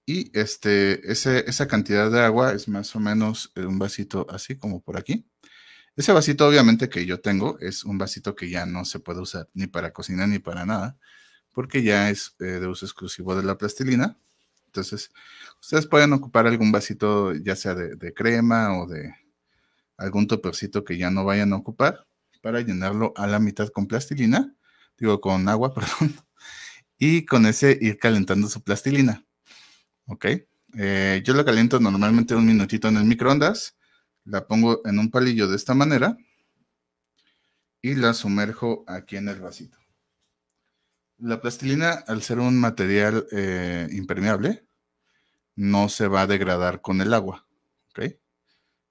Y este, esa cantidad de agua es más o menos un vasito así como por aquí. Ese vasito obviamente que yo tengo es un vasito que ya no se puede usar ni para cocina ni para nada, porque ya es eh, de uso exclusivo de la plastilina. Entonces, ustedes pueden ocupar algún vasito ya sea de, de crema o de algún topercito que ya no vayan a ocupar para llenarlo a la mitad con plastilina, digo con agua, perdón, y con ese ir calentando su plastilina. ¿ok? Eh, yo la caliento normalmente un minutito en el microondas, la pongo en un palillo de esta manera y la sumerjo aquí en el vasito. La plastilina, al ser un material eh, impermeable, no se va a degradar con el agua, ¿ok?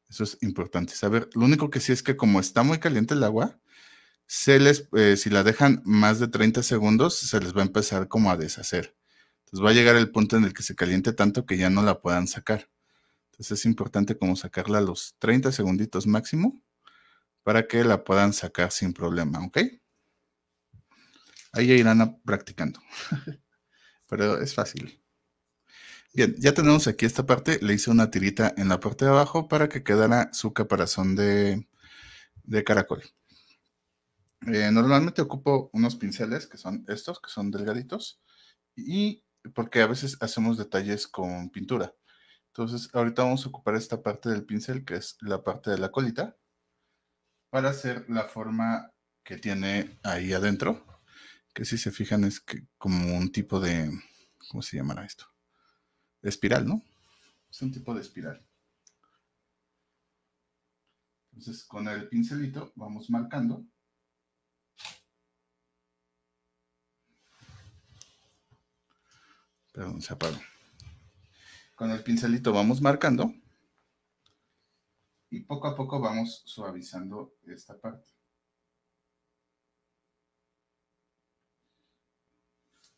Eso es importante saber. Lo único que sí es que como está muy caliente el agua, se eh, si la dejan más de 30 segundos, se les va a empezar como a deshacer. Pues, va a llegar el punto en el que se caliente tanto que ya no la puedan sacar. Entonces es importante como sacarla a los 30 segunditos máximo para que la puedan sacar sin problema, ¿ok? Ahí ya irán practicando. Pero es fácil. Bien, ya tenemos aquí esta parte. Le hice una tirita en la parte de abajo para que quedara su caparazón de, caracol. Eh, normalmente ocupo unos pinceles que son estos, que son delgaditos. Y porque a veces hacemos detalles con pintura. Entonces, ahorita vamos a ocupar esta parte del pincel, que es la parte de la colita, para hacer la forma que tiene ahí adentro, que si se fijan es como un tipo de, ¿cómo se llamará esto? Espiral, ¿no? Es un tipo de espiral. Entonces, con el pincelito vamos marcando Perdón, se apagó. Con el pincelito vamos marcando y poco a poco vamos suavizando esta parte.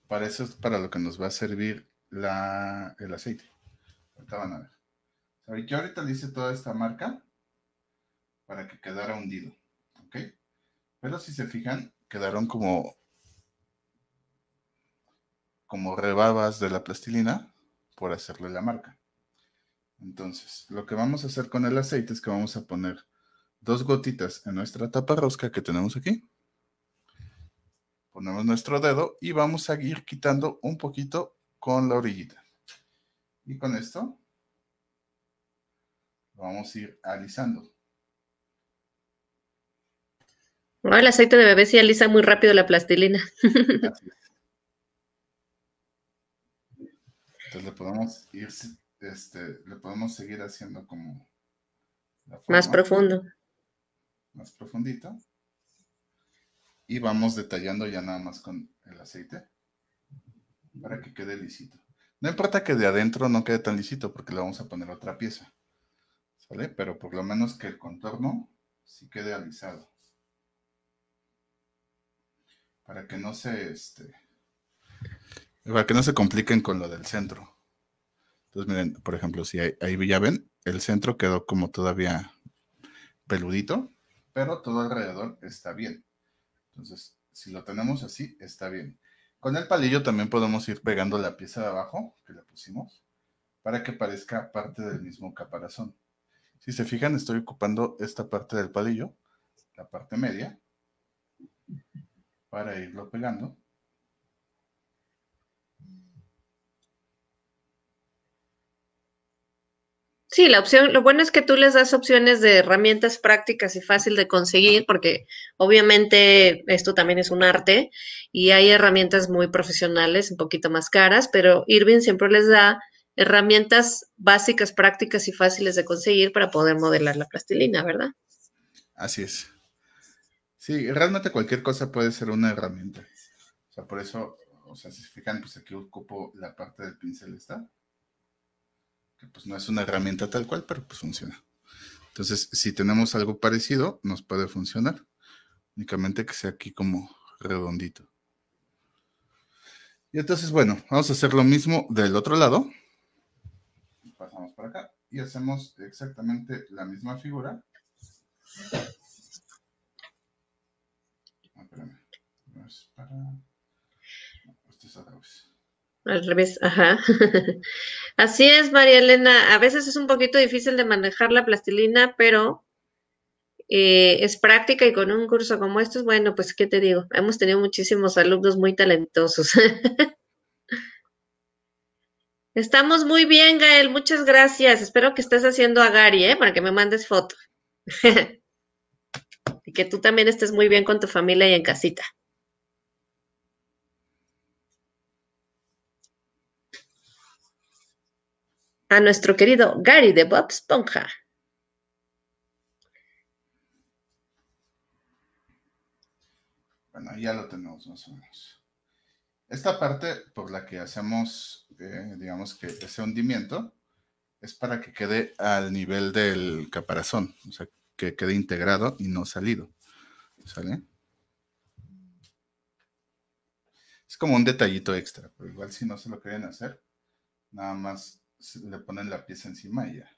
Para eso es para lo que nos va a servir el aceite. Ahorita van a ver. Yo ahorita le hice toda esta marca para que quedara hundido. ¿Ok? Pero si se fijan, quedaron como como rebabas de la plastilina por hacerle la marca. Entonces, lo que vamos a hacer con el aceite es que vamos a poner dos gotitas en nuestra tapa rosca que tenemos aquí. Ponemos nuestro dedo y vamos a ir quitando un poquito con la orillita. Y con esto vamos a ir alisando. el aceite de bebé sí alisa muy rápido la plastilina. Entonces le podemos este, le podemos seguir haciendo como... más profundo. Más profundito. Y vamos detallando ya nada más con el aceite para que quede lisito. No importa que de adentro no quede tan lisito porque le vamos a poner otra pieza. ¿Sale? Pero por lo menos que el contorno sí quede alisado. Para que no se, este, para que no se compliquen con lo del centro. Entonces, miren, por ejemplo, si ahí, ya ven, el centro quedó como todavía peludito, pero todo alrededor está bien. Entonces, si lo tenemos así, está bien. Con el palillo también podemos ir pegando la pieza de abajo que le pusimos para que parezca parte del mismo caparazón. Si se fijan, estoy ocupando esta parte del palillo, la parte media, para irlo pegando. Sí, la opción, lo bueno es que tú les das opciones de herramientas prácticas y fácil de conseguir, porque obviamente esto también es un arte y hay herramientas muy profesionales, un poquito más caras, pero Irving siempre les da herramientas básicas, prácticas y fáciles de conseguir para poder modelar la plastilina, ¿verdad? Así es. Sí, realmente cualquier cosa puede ser una herramienta. O sea, por eso, o sea, si se fijan, pues aquí ocupo la parte del pincel, ¿está? que pues no es una herramienta tal cual, pero pues funciona. Entonces, si tenemos algo parecido, nos puede funcionar. Únicamente que sea aquí como redondito. Y entonces, bueno, vamos a hacer lo mismo del otro lado. Pasamos para acá y hacemos exactamente la misma figura. Ah, este al revés, ajá. Así es, María Elena. A veces es un poquito difícil de manejar la plastilina, pero eh, es práctica y con un curso como este, bueno, pues, ¿qué te digo? Hemos tenido muchísimos alumnos muy talentosos. Estamos muy bien, Gael. Muchas gracias. Espero que estés haciendo Gary, ¿eh? Para que me mandes foto. y que tú también estés muy bien con tu familia y en casita. a nuestro querido Gary de Bob Sponja. Bueno, ya lo tenemos más o menos. Esta parte por la que hacemos, eh, digamos que ese hundimiento, es para que quede al nivel del caparazón, o sea, que quede integrado y no salido. ¿Sale? Es como un detallito extra, pero igual si no se lo quieren hacer, nada más le ponen la pieza encima y ya.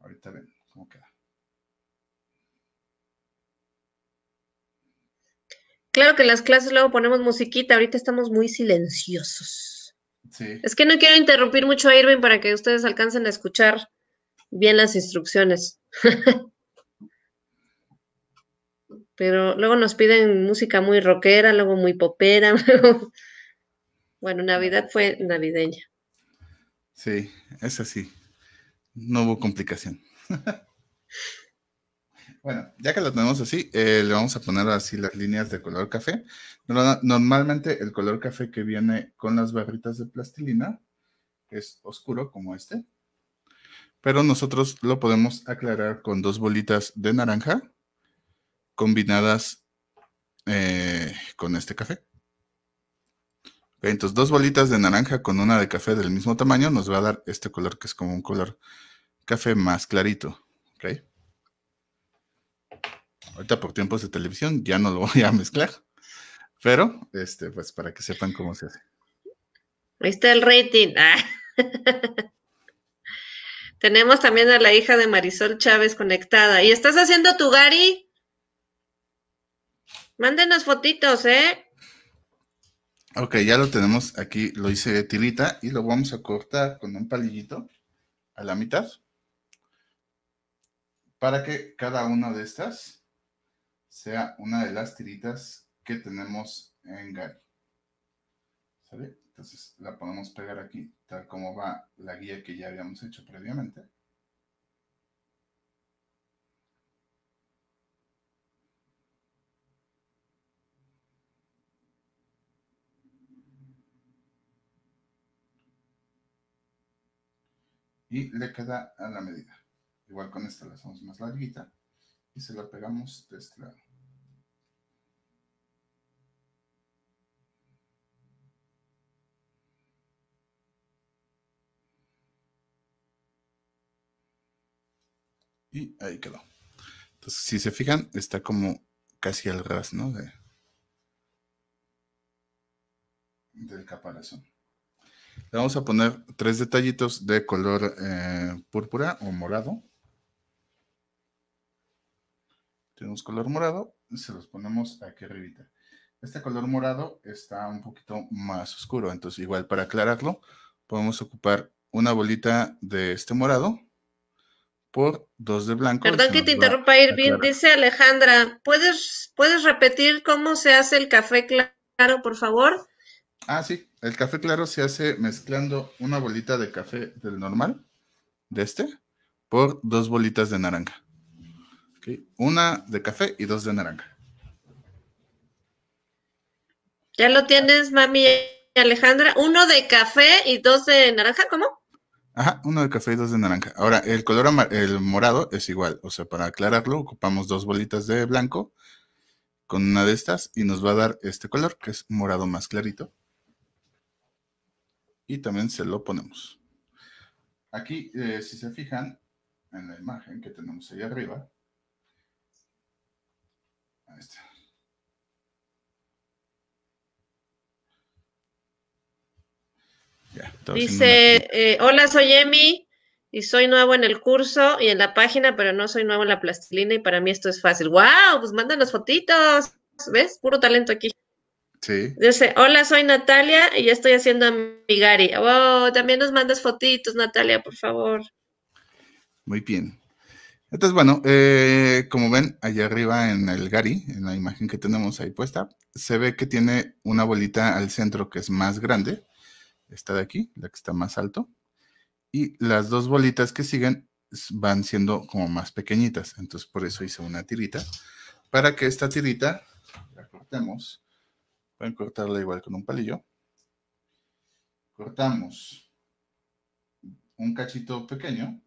Ahorita ven cómo queda. Claro que en las clases luego ponemos musiquita, ahorita estamos muy silenciosos. Es que no quiero interrumpir mucho a Irving para que ustedes alcancen a escuchar bien las instrucciones. Pero luego nos piden música muy rockera, luego muy popera. bueno, Navidad fue navideña. Sí, es así. No hubo complicación. Bueno, ya que lo tenemos así, eh, le vamos a poner así las líneas de color café. Normalmente el color café que viene con las barritas de plastilina es oscuro como este, pero nosotros lo podemos aclarar con dos bolitas de naranja combinadas eh, con este café. Entonces, dos bolitas de naranja con una de café del mismo tamaño nos va a dar este color que es como un color café más clarito. ¿Ok? Ahorita por tiempos de televisión ya no lo voy a mezclar. Pero, este, pues para que sepan cómo se hace. Ahí está el rating. Ah. Tenemos también a la hija de Marisol Chávez conectada. ¿Y estás haciendo tu Gary? Mándenos fotitos, ¿eh? Ok, ya lo tenemos aquí, lo hice de tirita y lo vamos a cortar con un palillito a la mitad para que cada una de estas sea una de las tiritas que tenemos en Gary. Entonces la podemos pegar aquí tal como va la guía que ya habíamos hecho previamente. y le queda a la medida. Igual con esta la hacemos más larguita y se la pegamos de este lado. Y ahí quedó. Entonces, si se fijan, está como casi al ras, ¿no? De, del caparazón. Le vamos a poner tres detallitos de color eh, púrpura o morado. Tenemos color morado, se los ponemos aquí arribita. Este color morado está un poquito más oscuro, entonces igual para aclararlo podemos ocupar una bolita de este morado por dos de blanco. Perdón que te interrumpa, Irving. Dice Alejandra, ¿puedes, ¿puedes repetir cómo se hace el café claro, por favor? Ah, sí, el café claro se hace mezclando una bolita de café del normal, de este, por dos bolitas de naranja. Una de café y dos de naranja. Ya lo tienes, mami Alejandra. Uno de café y dos de naranja, ¿cómo? Ajá, uno de café y dos de naranja. Ahora, el color el morado es igual. O sea, para aclararlo, ocupamos dos bolitas de blanco con una de estas y nos va a dar este color, que es morado más clarito y también se lo ponemos. Aquí, eh, si se fijan en la imagen que tenemos ahí arriba, ahí está. Ya, Dice, eh, hola, soy Emi y soy nuevo en el curso y en la página, pero no soy nuevo en la plastilina y para mí esto es fácil. ¡Wow! Pues mándanos fotitos. ¿Ves? Puro talento aquí. Dice, hola, soy Natalia y ya estoy haciendo amigari. Oh, también nos mandas fotitos, Natalia, por favor. Muy bien. Entonces, bueno, eh, como ven, allá arriba en el Gary, en la imagen que tenemos ahí puesta, se ve que tiene una bolita al centro que es más grande. Esta de aquí, la que está más alto. Y las dos bolitas que siguen van siendo como más pequeñitas. Entonces, por eso hice una tirita. Para que esta tirita la cortemos cortarla igual con un palillo. Cortamos un cachito pequeño,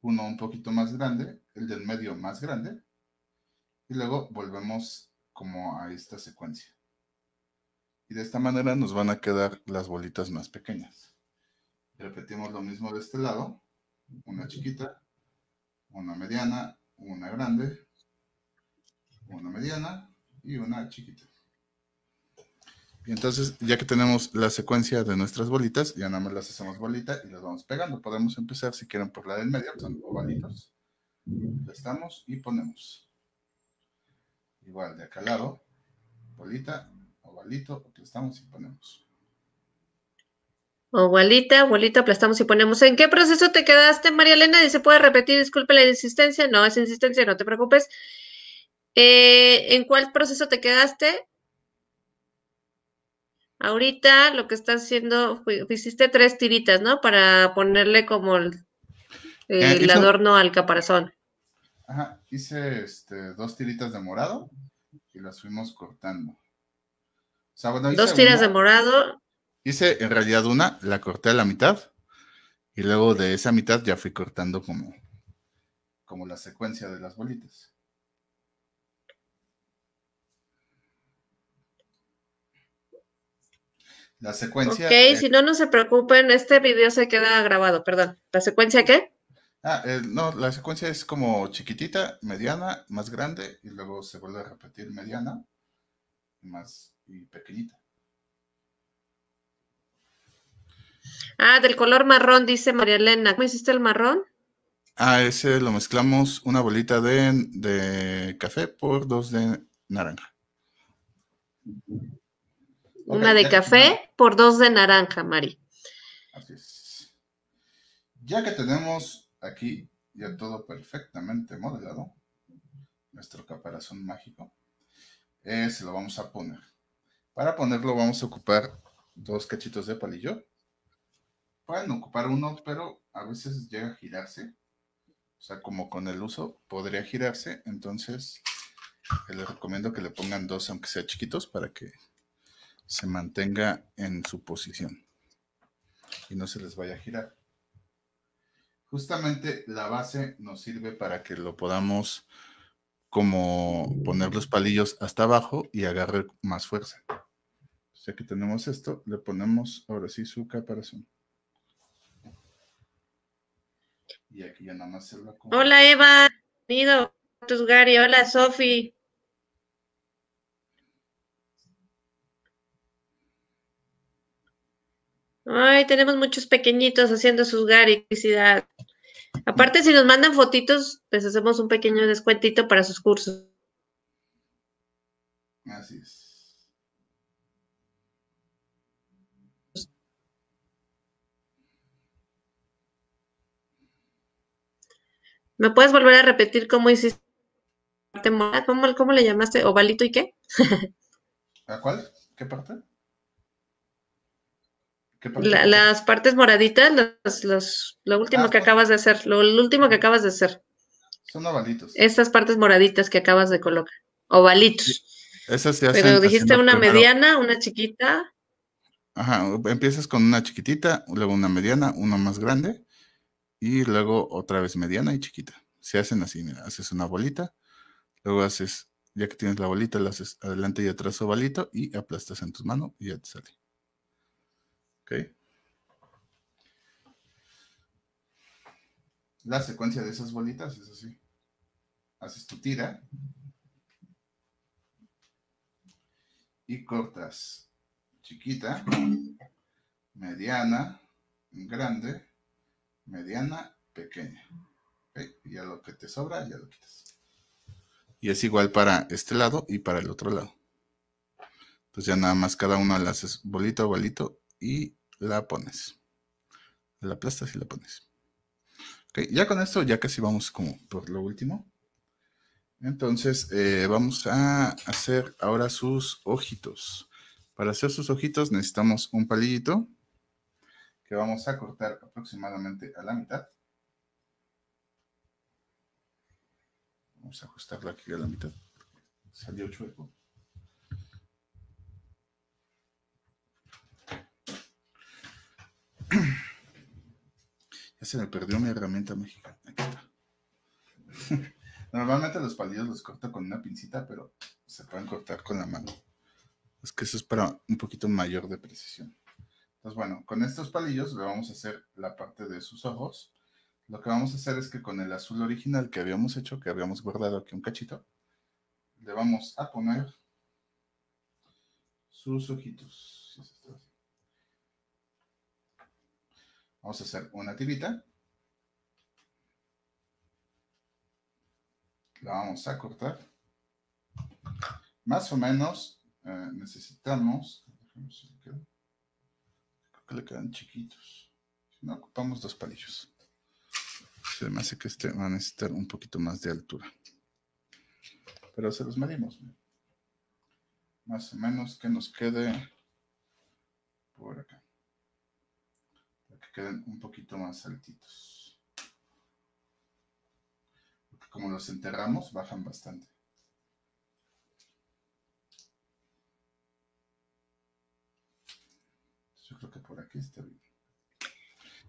uno un poquito más grande, el del medio más grande, y luego volvemos como a esta secuencia. Y de esta manera nos van a quedar las bolitas más pequeñas. Repetimos lo mismo de este lado, una chiquita, una mediana, una grande, una mediana y una chiquita. Y entonces, ya que tenemos la secuencia de nuestras bolitas, ya nada más las hacemos bolita y las vamos pegando. Podemos empezar, si quieren, por la del medio, son ovalitos. Aplastamos y ponemos. Igual de acá al lado, bolita, ovalito, aplastamos y ponemos. Ovalita, bolita, aplastamos y ponemos. ¿En qué proceso te quedaste, María Elena? se ¿puede repetir? Disculpe la insistencia. No, es insistencia, no te preocupes. Eh, ¿En cuál proceso te quedaste? Ahorita lo que estás haciendo, hiciste tres tiritas, ¿no? Para ponerle como el, eh, adorno al caparazón. Ajá, hice este, dos tiritas de morado y las fuimos cortando. dos tiras de morado. Hice en realidad una, la corté a la mitad y luego de esa mitad ya fui cortando como, como la secuencia de las bolitas. La secuencia. Ok, si no, no se preocupen, este video se queda grabado, perdón. ¿La secuencia qué? Ah, eh, no, la secuencia es como chiquitita, mediana, más grande, y luego se vuelve a repetir mediana, más y pequeñita. Ah, del color marrón, dice María Elena. ¿Cómo hiciste el marrón? Ah, ese lo mezclamos una bolita de, de café por dos de naranja. Una de café por dos de naranja, Mari. Así es. Ya que tenemos aquí ya todo perfectamente modelado, nuestro caparazón mágico, eh, se lo vamos a poner. Para ponerlo vamos a ocupar dos cachitos de palillo. Pueden ocupar uno, pero a veces llega a girarse. O sea, como con el uso podría girarse. Entonces, eh, les recomiendo que le pongan dos, aunque sea chiquitos, para que se mantenga en su posición y no se les vaya a girar. Justamente la base nos sirve para que lo podamos como poner los palillos hasta abajo y agarre más fuerza. O sea que tenemos esto, le ponemos ahora sí su caparazón. Y aquí ya nada más se lo Hola Eva, bienvenido. Hola Sofi. Ay, tenemos muchos pequeñitos haciendo sus garicidad. Aparte, si nos mandan fotitos, les hacemos un pequeño descuentito para sus cursos. Así es. ¿Me puedes volver a repetir cómo hiciste? ¿Cómo, cómo le llamaste? ¿Ovalito y qué? ¿A cuál? ¿Qué parte? las partes moraditas, los, lo último ah, que acabas de hacer, lo, último que acabas de hacer. Son ovalitos. Estas partes moraditas que acabas de colocar, ovalitos. Pero dijiste una mediana, una chiquita. Ajá, empiezas con una chiquitita, luego una mediana, una más grande, y luego otra vez mediana y chiquita. Se hacen así, mira, haces una bolita, luego haces, ya que tienes la bolita, la haces adelante y atrás ovalito y aplastas en tus manos y ya te sale. La secuencia de esas bolitas es así. Haces tu tira y cortas chiquita, mediana, grande, mediana, pequeña. Y a lo que te sobra, ya lo quitas. Y es igual para este lado y para el otro lado. Entonces ya nada más cada una la haces bolito a bolito y la pones. La aplastas y la pones. Okay, ya con esto ya casi vamos como por lo último. Entonces eh, vamos a hacer ahora sus ojitos. Para hacer sus ojitos necesitamos un palillito que vamos a cortar aproximadamente a la mitad. Vamos a ajustarlo aquí a la mitad. Salió chueco. se me perdió mi herramienta mexicana. Aquí está. Normalmente los palillos los corto con una pincita, pero se pueden cortar con la mano. Es que eso es para un poquito mayor de precisión. Entonces, bueno, con estos palillos le vamos a hacer la parte de sus ojos. Lo que vamos a hacer es que con el azul original que habíamos hecho, que habíamos guardado aquí un cachito, le vamos a poner sus ojitos. Vamos a hacer una tibita. La vamos a cortar. Más o menos eh, necesitamos... Si le Creo que le quedan chiquitos. Si no, ocupamos dos palillos. Se me hace que este va a necesitar un poquito más de altura. Pero se los medimos. Más o menos que nos quede por acá que quedan un poquito más altitos. como los enterramos, bajan bastante. Yo creo que por aquí está bien.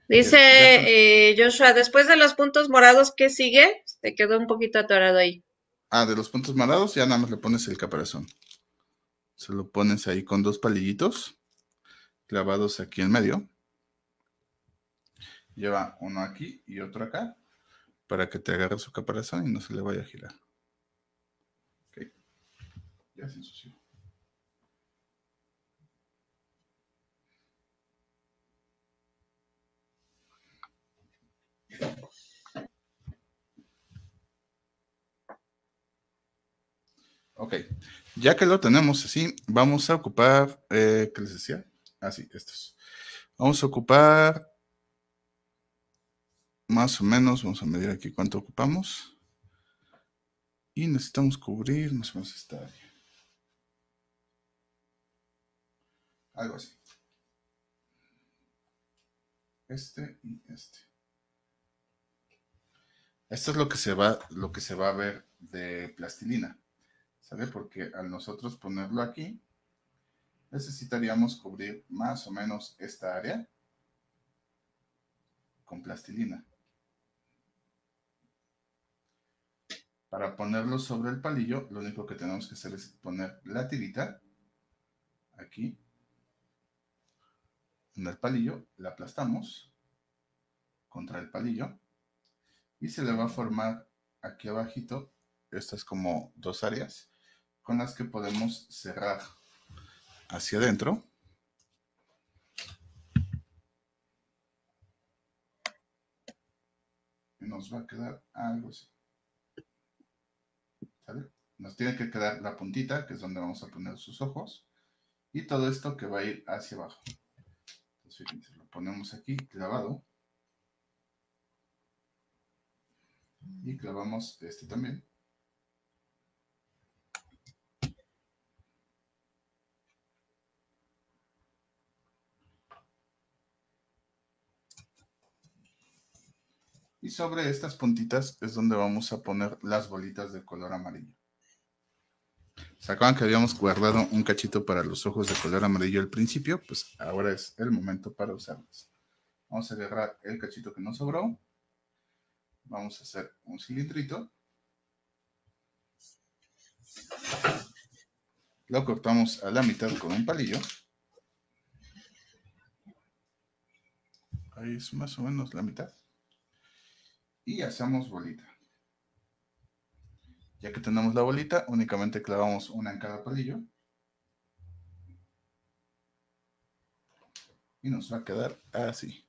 Dice eh, Joshua, después de los puntos morados, ¿qué sigue? Te quedó un poquito atorado ahí. Ah, de los puntos morados ya nada más le pones el caparazón. Se lo pones ahí con dos palillitos clavados aquí en medio. Lleva uno aquí y otro acá para que te agarre su caparazón y no se le vaya a girar. Ok. Ya se ensució. Ok, ya que lo tenemos así, vamos a ocupar, eh, ¿qué les decía? Así, ah, estos. Vamos a ocupar más o menos, vamos a medir aquí cuánto ocupamos. Y necesitamos cubrir más o menos esta área. Algo así. Este y este. Esto es lo que se va, lo que se va a ver de plastilina. ¿Sale? Porque al nosotros ponerlo aquí, necesitaríamos cubrir más o menos esta área con plastilina. Para ponerlo sobre el palillo, lo único que tenemos que hacer es poner la tirita aquí en el palillo, la aplastamos contra el palillo y se le va a formar aquí abajito estas como dos áreas con las que podemos cerrar hacia adentro y nos va a quedar algo así nos tiene que quedar la puntita, que es donde vamos a poner sus ojos. Y todo esto que va a ir hacia abajo. Entonces, lo ponemos aquí clavado. Y clavamos este también. Y sobre estas puntitas es donde vamos a poner las bolitas de color amarillo. Sacaban que habíamos guardado un cachito para los ojos de color amarillo al principio? Pues ahora es el momento para usarlos. Vamos a agarrar el cachito que nos sobró. Vamos a hacer un cilindrito. Lo cortamos a la mitad con un palillo. Ahí es más o menos la mitad y hacemos bolita. Ya que tenemos la bolita, únicamente clavamos una en cada palillo. Y nos va a quedar así.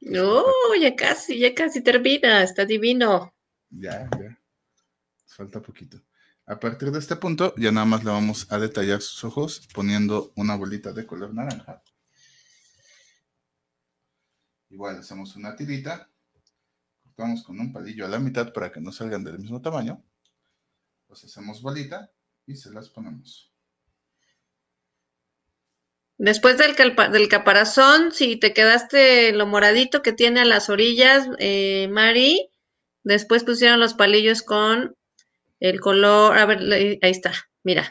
No, ya casi, ya casi termina, está divino. Ya, ya. Falta poquito. A partir de este punto, ya nada más le vamos a detallar sus ojos poniendo una bolita de color naranja. Igual hacemos una tirita Vamos con un palillo a la mitad para que no salgan del mismo tamaño. los hacemos bolita y se las ponemos. Después del, del, caparazón, si te quedaste lo moradito que tiene a las orillas, eh, Mari, después pusieron los palillos con el color, a ver, ahí está, mira,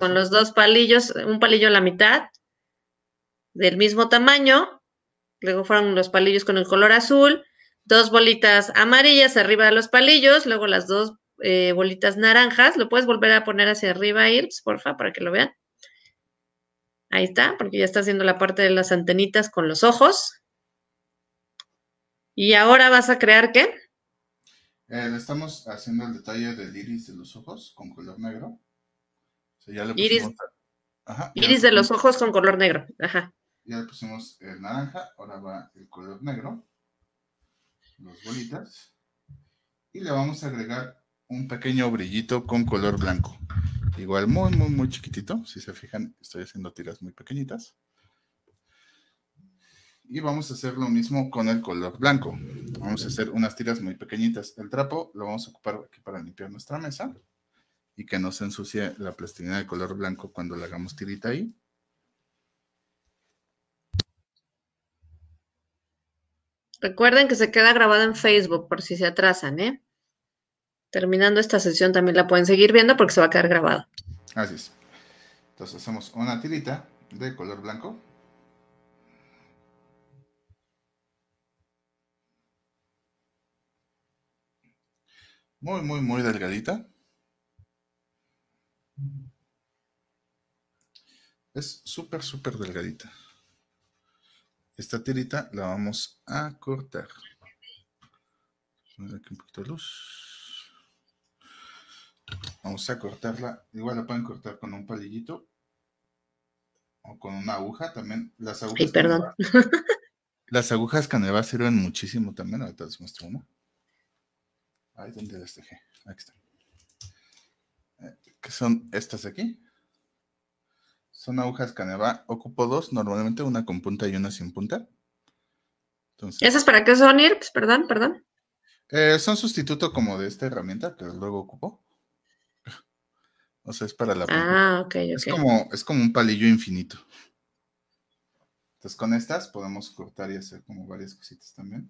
con los dos palillos, un palillo a la mitad, del mismo tamaño, luego fueron los palillos con el color azul, dos bolitas amarillas arriba de los palillos, luego las dos eh, bolitas naranjas. ¿Lo puedes volver a poner hacia arriba, Irps, porfa, para que lo vean? Ahí está, porque ya está haciendo la parte de las antenitas con los ojos. Y ahora vas a crear qué? Eh, estamos haciendo el detalle del iris de los ojos con color negro. Iris, Ajá, iris de los ojos con color negro. Ajá. Ya le pusimos el naranja, ahora va el color negro las bolitas. Y le vamos a agregar un pequeño brillito con color blanco. Igual muy, muy, muy chiquitito. Si se fijan, estoy haciendo tiras muy pequeñitas. Y vamos a hacer lo mismo con el color blanco. Vamos a hacer unas tiras muy pequeñitas. El trapo lo vamos a ocupar aquí para limpiar nuestra mesa y que no se ensucie la plastilina de color blanco cuando le hagamos tirita ahí. Recuerden que se queda grabada en Facebook por si se atrasan, ¿eh? Terminando esta sesión también la pueden seguir viendo porque se va a quedar grabado. Así es. Entonces hacemos una tirita de color blanco. Muy, muy, muy delgadita. Es súper, súper delgadita esta tirita la vamos a cortar. Vamos a cortarla. Igual la pueden cortar con un palillito o con una aguja también. Las agujas. perdón. Canevas, las agujas sirven muchísimo también. Ahorita les muestro uno. Ahí donde las dejé. Aquí está. Eh, que son estas aquí son agujas caneva Ocupo dos, normalmente una con punta y una sin punta. Entonces, ¿Esas para qué son, Pues Perdón, perdón. Eh, son sustituto como de esta herramienta que luego ocupo. O sea, es para la. Ah, ok, Es, como, es como un palillo infinito. Entonces, con estas podemos cortar y hacer como varias cositas también.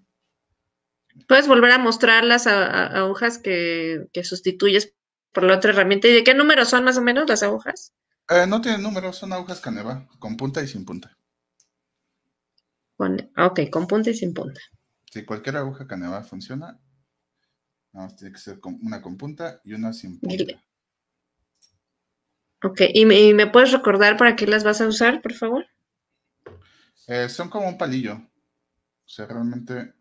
¿Puedes volver a mostrar las agujas que sustituyes por la otra herramienta? ¿Y de qué número son más o menos las agujas? Eh, no tiene número, son agujas caneva, con punta y sin punta. Ah, ok, con punta y sin punta. Si cualquier aguja caneva funciona. No, tiene que ser una con punta y una sin punta. Ok, ¿Y me, puedes recordar para qué las vas a usar, por favor? Eh, son como un palillo. O sea, realmente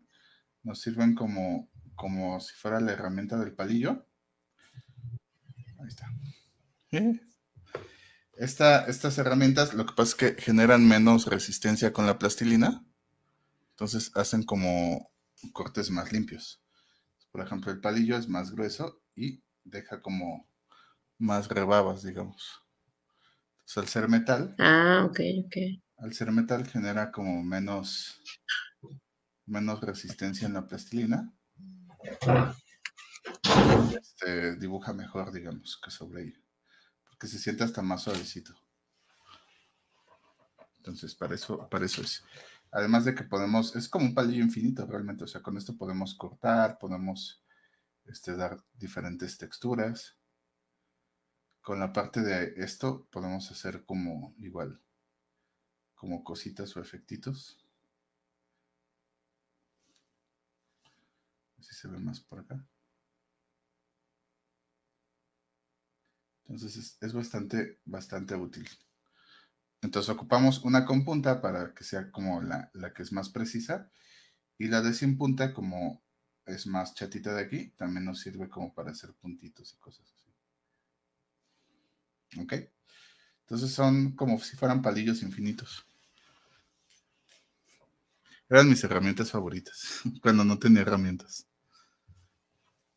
nos sirven como, como si fuera la herramienta del palillo. Ahí está. ¿Eh? estas herramientas lo que pasa es que generan menos resistencia con la plastilina, entonces hacen como cortes más limpios. Por ejemplo, el palillo es más grueso y deja como más rebabas, digamos. Entonces, al ser metal. Ah, Al ser metal genera como menos, menos resistencia en la plastilina. Este, dibuja mejor, digamos, que sobre ella se sienta hasta más suavecito. Entonces, para eso, para eso es. Además de que podemos, es como un palillo infinito realmente, o sea, con esto podemos cortar, podemos este, dar diferentes texturas. Con la parte de esto podemos hacer como igual, como cositas o efectitos. Así se ve más por acá. Entonces es, bastante, bastante útil. Entonces ocupamos una con punta para que sea como la, que es más precisa. Y la de sin punta, como es más chatita de aquí, también nos sirve como para hacer puntitos y cosas así. ¿Ok? Entonces son como si fueran palillos infinitos. Eran mis herramientas favoritas, cuando no tenía herramientas.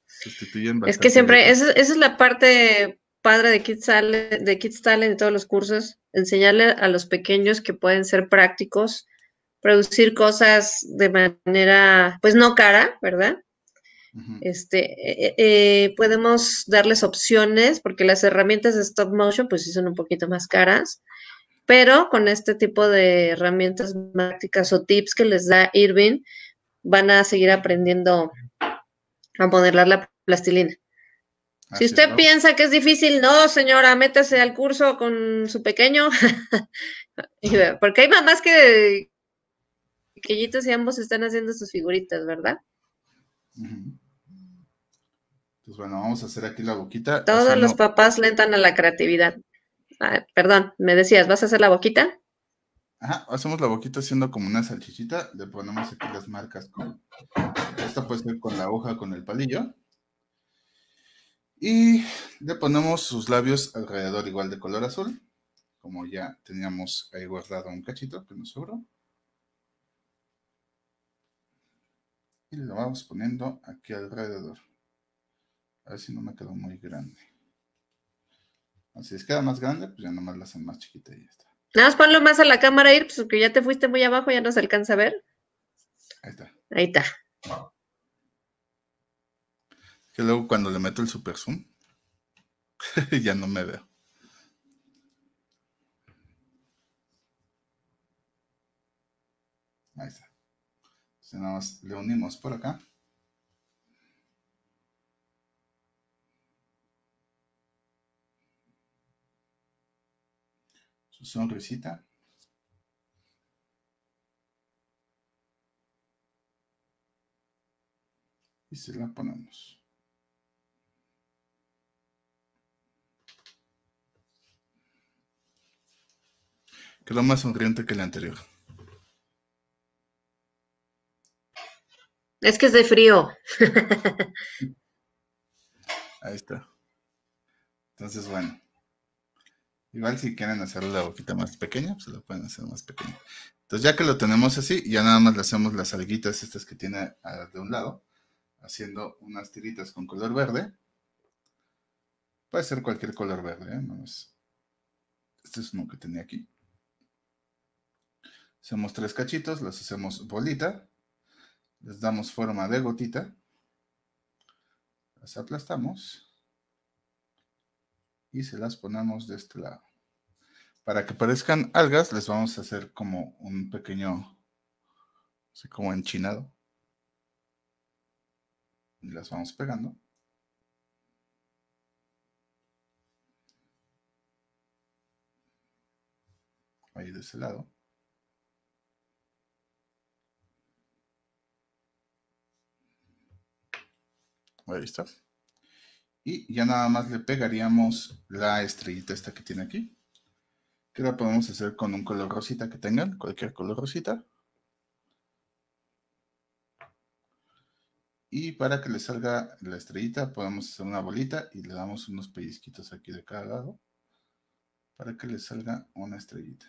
Sustituyen es que siempre, esa es la parte padre de Kids Talent, de Kids Talent y todos los cursos, enseñarle a los pequeños que pueden ser prácticos, producir cosas de manera, pues no cara, ¿verdad? Este, eh, eh, eh, podemos darles opciones porque las herramientas de stop motion pues sí son un poquito más caras, pero con este tipo de herramientas prácticas o tips que les da Irving van a seguir aprendiendo a modelar la plastilina si usted piensa que es difícil, no, señora, métase al curso con su pequeño. Porque hay mamás que pequeñitos y ambos están haciendo sus figuritas, ¿verdad? Pues bueno, vamos a hacer aquí la boquita. Todos los papás lentan a la creatividad. Ah, perdón, me decías, ¿vas a hacer la boquita? Ajá, hacemos la boquita haciendo como una salchichita, le ponemos aquí las marcas con... Esta puede ser con la hoja, con el palillo. Y le ponemos sus labios alrededor igual de color azul, como ya teníamos ahí guardado un cachito que nos sobró. Y lo vamos poniendo aquí alrededor. A ver si no me quedó muy grande. Así es, queda más grande, pues ya nomás la hacen más chiquita y ya está. Nada más ponlo más a la cámara, Ir, pues que ya te fuiste muy abajo, ya no se alcanza a ver. Ahí está. Ahí está. Que luego cuando le meto el super zoom, ya no me veo. Ahí está. nada más le unimos por acá. Su sonrisita. Y se la ponemos. Que lo más sonriente que la anterior. Es que es de frío. Ahí está. Entonces, bueno. Igual si quieren hacer la boquita más pequeña, se pues la pueden hacer más pequeña. Entonces, ya que lo tenemos así, ya nada más le hacemos las alguitas estas que tiene de un lado, haciendo unas tiritas con color verde. Puede ser cualquier color verde, Este es uno que tenía aquí. Hacemos tres cachitos, las hacemos bolita, les damos forma de gotita, las aplastamos y se las ponemos de este lado. Para que parezcan algas, les vamos a hacer como un pequeño, así como enchinado. Y las vamos pegando. Ahí de ese lado. Ahí está. Y ya nada más le pegaríamos la estrellita esta que tiene aquí. Que la podemos hacer con un color rosita que tengan, cualquier color rosita. Y para que le salga la estrellita, podemos hacer una bolita y le damos unos pellizquitos aquí de cada lado para que le salga una estrellita.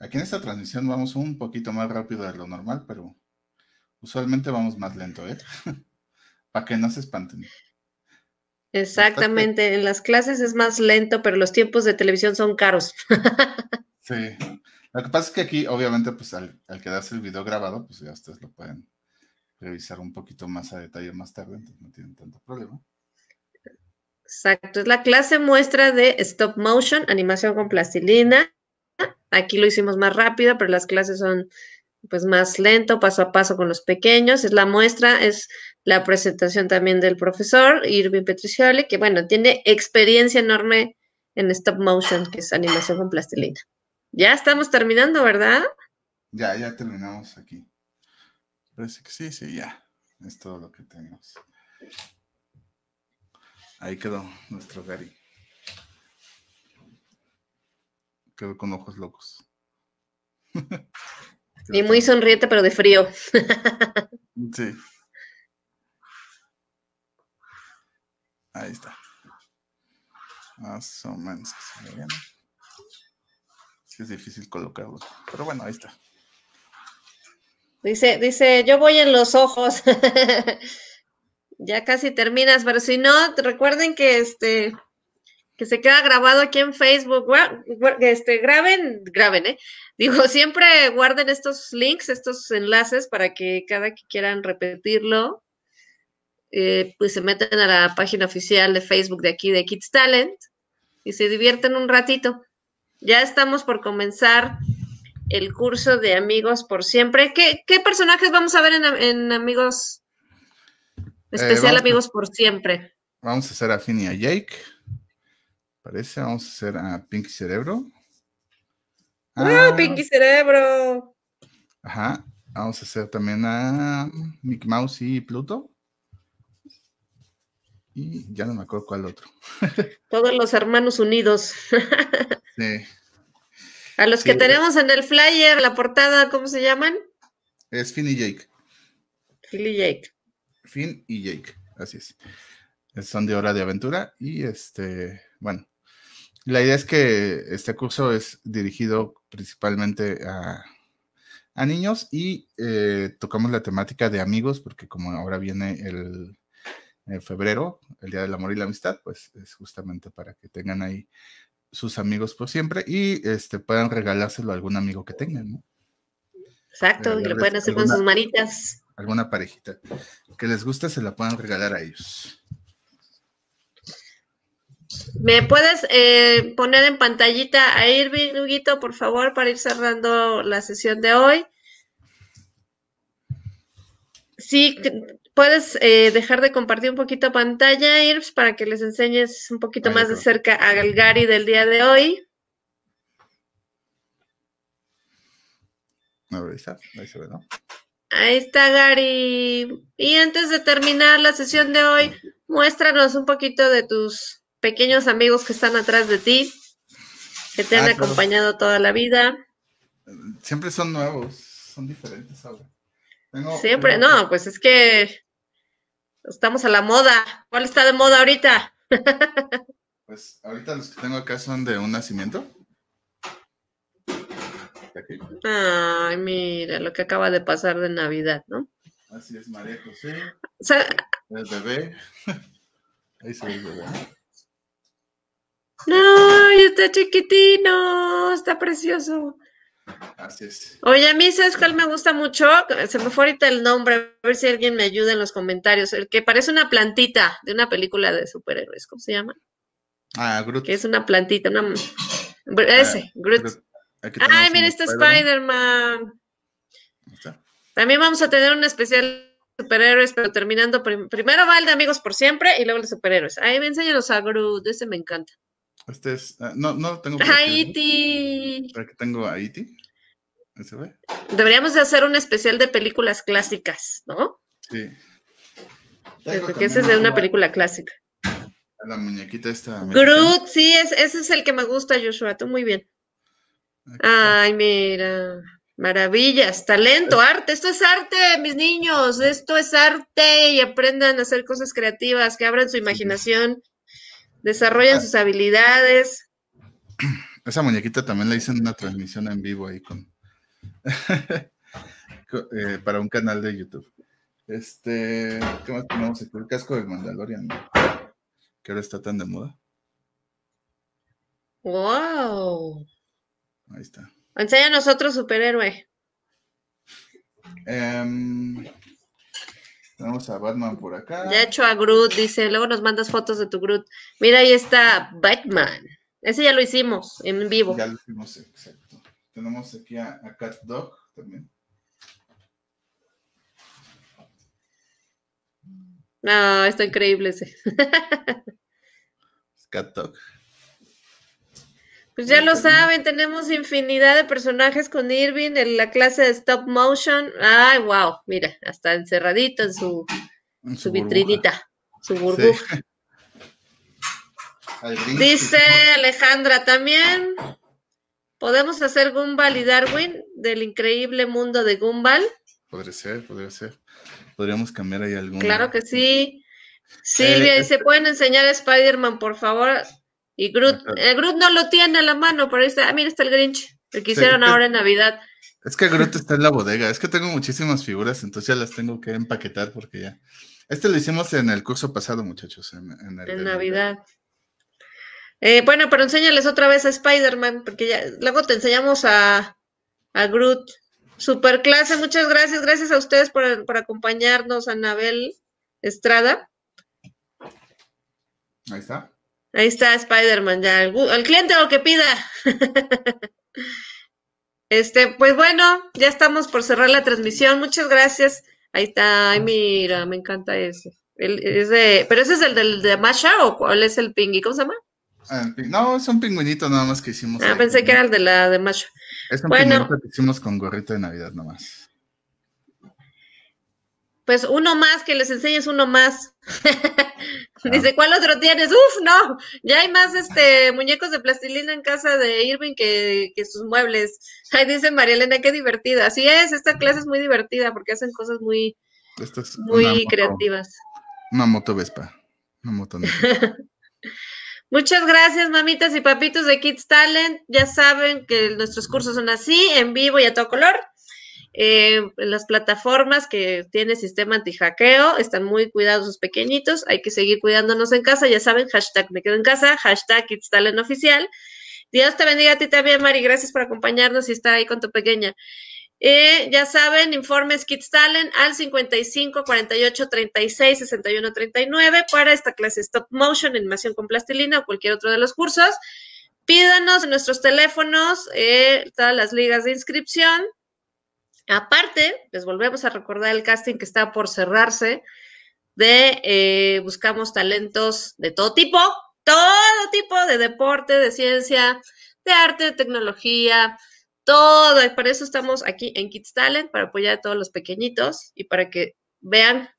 Aquí en esta transmisión vamos un poquito más rápido de lo normal, pero usualmente vamos más lento, ¿eh? Para que no se espanten. Exactamente, en las clases es más lento, pero los tiempos de televisión son caros. sí, lo que pasa es que aquí, obviamente, pues al, al quedarse el video grabado, pues ya ustedes lo pueden revisar un poquito más a detalle más tarde, entonces no tienen tanto problema. Exacto, es la clase muestra de stop motion, animación con plastilina, Aquí lo hicimos más rápido, pero las clases son pues más lento, paso a paso con los pequeños. Es la muestra, es la presentación también del profesor Irving Petricioli, que bueno, tiene experiencia enorme en stop motion, que es animación con plastilina. Ya estamos terminando, ¿verdad? Ya, ya terminamos aquí. Parece que sí, sí, ya. Es todo lo que tenemos. Ahí quedó nuestro Gary. quedó con ojos locos. y muy sonriente, pero de frío. sí. Ahí está. Más o menos es difícil colocarlo. Pero bueno, ahí está. Dice, dice, yo voy en los ojos. ya casi terminas, pero si no, recuerden que este que se queda grabado aquí en Facebook. Este, graben, graben, ¿eh? Digo, siempre guarden estos links, estos enlaces para que cada que quieran repetirlo, eh, pues se meten a la página oficial de Facebook de aquí de Kids Talent y se divierten un ratito. Ya estamos por comenzar el curso de Amigos por Siempre. ¿Qué, personajes vamos a ver en, Amigos? Eh, especial Amigos por Siempre. Vamos a hacer a Fini y a Jake. Parece, vamos a hacer a Pinky Cerebro. ¡Uh, ah, Pinky Cerebro! Ajá, vamos a hacer también a Mickey Mouse y Pluto. Y ya no me acuerdo cuál otro. Todos los hermanos unidos. sí. A los que tenemos en el flyer, la portada, ¿cómo se llaman? Es Finn y Jake. Finn y Jake. Finn y Jake, así es. Son de hora de aventura y este, bueno, la idea es que este curso es dirigido principalmente a, niños y eh, tocamos la temática de amigos, porque como ahora viene el, eh, febrero, el Día del Amor y la Amistad, pues es justamente para que tengan ahí sus amigos por siempre y este, puedan regalárselo a algún amigo que tengan, ¿no? Exacto, y lo pueden hacer con sus manitas. Alguna parejita que les guste se la puedan regalar a ellos. ¿Me puedes eh, poner en pantallita a Irving, Huguito, por favor, para ir cerrando la sesión de hoy? Sí, puedes eh, dejar de compartir un poquito pantalla, Irves, para que les enseñes un poquito más de cerca a Gary del día de hoy. ahí se ve, ¿no? Ahí está Gary. Y antes de terminar la sesión de hoy, muéstranos un poquito de tus pequeños amigos que están atrás de ti, que te han ah, acompañado toda la vida. Siempre son nuevos, son diferentes ahora. Siempre, no, pues es que estamos a la moda. ¿Cuál está de moda ahorita? pues ahorita los que tengo acá son de un nacimiento. Ay, mira lo que acaba de pasar de Navidad, ¿no? Así es, María José. el bebé. Ahí se ve el no, está chiquitino, está precioso. Así es. Oye, a mí, ¿sabes me gusta mucho? Se me fue ahorita el nombre, a ver si alguien me ayuda en los comentarios. El que parece una plantita de una película de superhéroes, ¿cómo se llama? Ah, Groot. Que es una plantita, una... Ah, ese, Groot. Ay, mira, este está Spider-Man. También vamos a tener un especial de superhéroes, pero terminando, primero va el de amigos por siempre y luego el de superhéroes. Ahí me los a Groot, ese me encanta. Este es. Ah, no, no tengo. haití ¿Para qué tengo Haití? ¿Se ve? Deberíamos de hacer un especial de películas clásicas, ¿no? Sí. es de una película clásica. La muñequita esta. Groot, sí, ese es el que me gusta, Joshua. Tú muy bien. Ay, mira. Maravillas, talento, arte. Esto es arte, mis niños. Esto es arte y aprendan a hacer cosas creativas, que abran su imaginación Desarrollan ah. sus habilidades. Esa muñequita también la hice en una transmisión en vivo ahí con. Eh, para un canal de YouTube. Este, ¿qué más tenemos El casco de Mandalorian, que ahora está tan de moda. ¡Wow! Ahí está. Enséñanos otro superhéroe. eh tenemos a Batman por acá. Ya hecho a Groot, dice. Luego nos mandas fotos de tu Groot. Mira, ahí está Batman. Ese ya lo hicimos en vivo. Ya lo hicimos, exacto. Tenemos aquí a, Cat Dog también. No, ah, está increíble ese. Cat Dog. Pues ya lo este, saben, tenemos infinidad de personajes con Irving en la clase de stop motion. Ay, wow, mira, hasta encerradito en su, vitridita, su, su burbuja. Dice Alejandra también. ¿Podemos hacer Gumball y Darwin del increíble mundo de Gumball? Podría ser, podría ser. Podríamos cambiar ahí algún. Claro que sí. Eh, Silvia sí, eh, ¿pueden enseñar a Spider-Man, por favor? Y Groot, el eh, Groot no lo tiene a la mano, pero ahí está, ah, mira, está el Grinch, el que hicieron ahora en Navidad. Es que Groot está en la bodega, es que tengo muchísimas figuras, entonces ya las tengo que empaquetar porque ya. Este lo hicimos en el curso pasado, muchachos. En, Navidad. Eh, bueno, pero enséñales otra vez a Spider-Man, porque ya luego te enseñamos a, a Groot. Super clase, muchas gracias. Gracias a ustedes por, por acompañarnos, Anabel Estrada. Ahí está. Ahí está Spider-Man, ya, el cliente lo que pida. Este, pues bueno, ya estamos por cerrar la transmisión. Muchas gracias. Ahí está, ay, mira, me encanta ese. pero ese es el del de Masha o cuál es el pingüino, ¿cómo se llama? Ah, no, es un pingüinito nada más que hicimos. Ah, pensé que era el de la de Masha. Es un que hicimos con gorrito de Navidad más Pues uno más, que les enseñes uno más. Dice, ¿cuál otro tienes? Uf, no, ya hay más este muñecos de plastilina en casa de Irving que, sus muebles. ay dice María Elena, qué divertida. Así es, esta clase es muy divertida porque hacen cosas muy, muy creativas. Una moto Vespa, una moto. Muchas gracias, mamitas y papitos de Kids Talent. Ya saben que nuestros cursos son así, en vivo y a todo color. Eh, las plataformas que tiene sistema antihackeo están muy cuidadosos pequeñitos, hay que seguir cuidándonos en casa, ya saben, hashtag me quedo en casa, hashtag It's Talent Oficial. Dios te bendiga a ti también, Mari, gracias por acompañarnos y estar ahí con tu pequeña. Eh, ya saben, informes Kids Talent al 55 48 36 61 39 para esta clase Stop Motion, animación con plastilina o cualquier otro de los cursos. Pídanos nuestros teléfonos eh, todas las ligas de inscripción Aparte, les volvemos a recordar el casting que está por cerrarse de eh, Buscamos Talentos de todo tipo, todo tipo de deporte, de ciencia, de arte, de tecnología, todo. Y para eso estamos aquí en Kids Talent, para apoyar a todos los pequeñitos y para que vean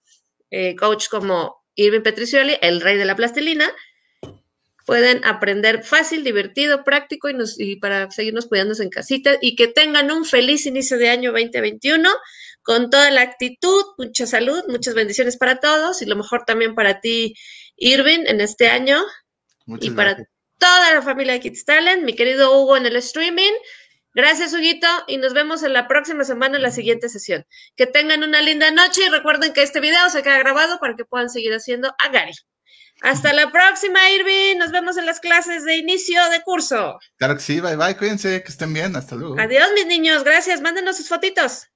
eh, coach como Irving Petricioli, el rey de la plastilina, pueden aprender fácil, divertido, práctico y, y para seguirnos cuidándose en casita y que tengan un feliz inicio de año 2021 con toda la actitud, mucha salud, muchas bendiciones para todos y lo mejor también para ti, Irving, en este año y para toda la familia de Kids Talent, mi querido Hugo en el streaming. Gracias, Huguito, y nos vemos en la próxima semana en la siguiente sesión. Que tengan una linda noche y recuerden que este video se queda grabado para que puedan seguir haciendo a Gary. Hasta la próxima, Irving. Nos vemos en las clases de inicio de curso. Claro que sí, bye bye, cuídense, que estén bien, hasta luego. Adiós, mis niños, gracias. Mándenos sus fotitos.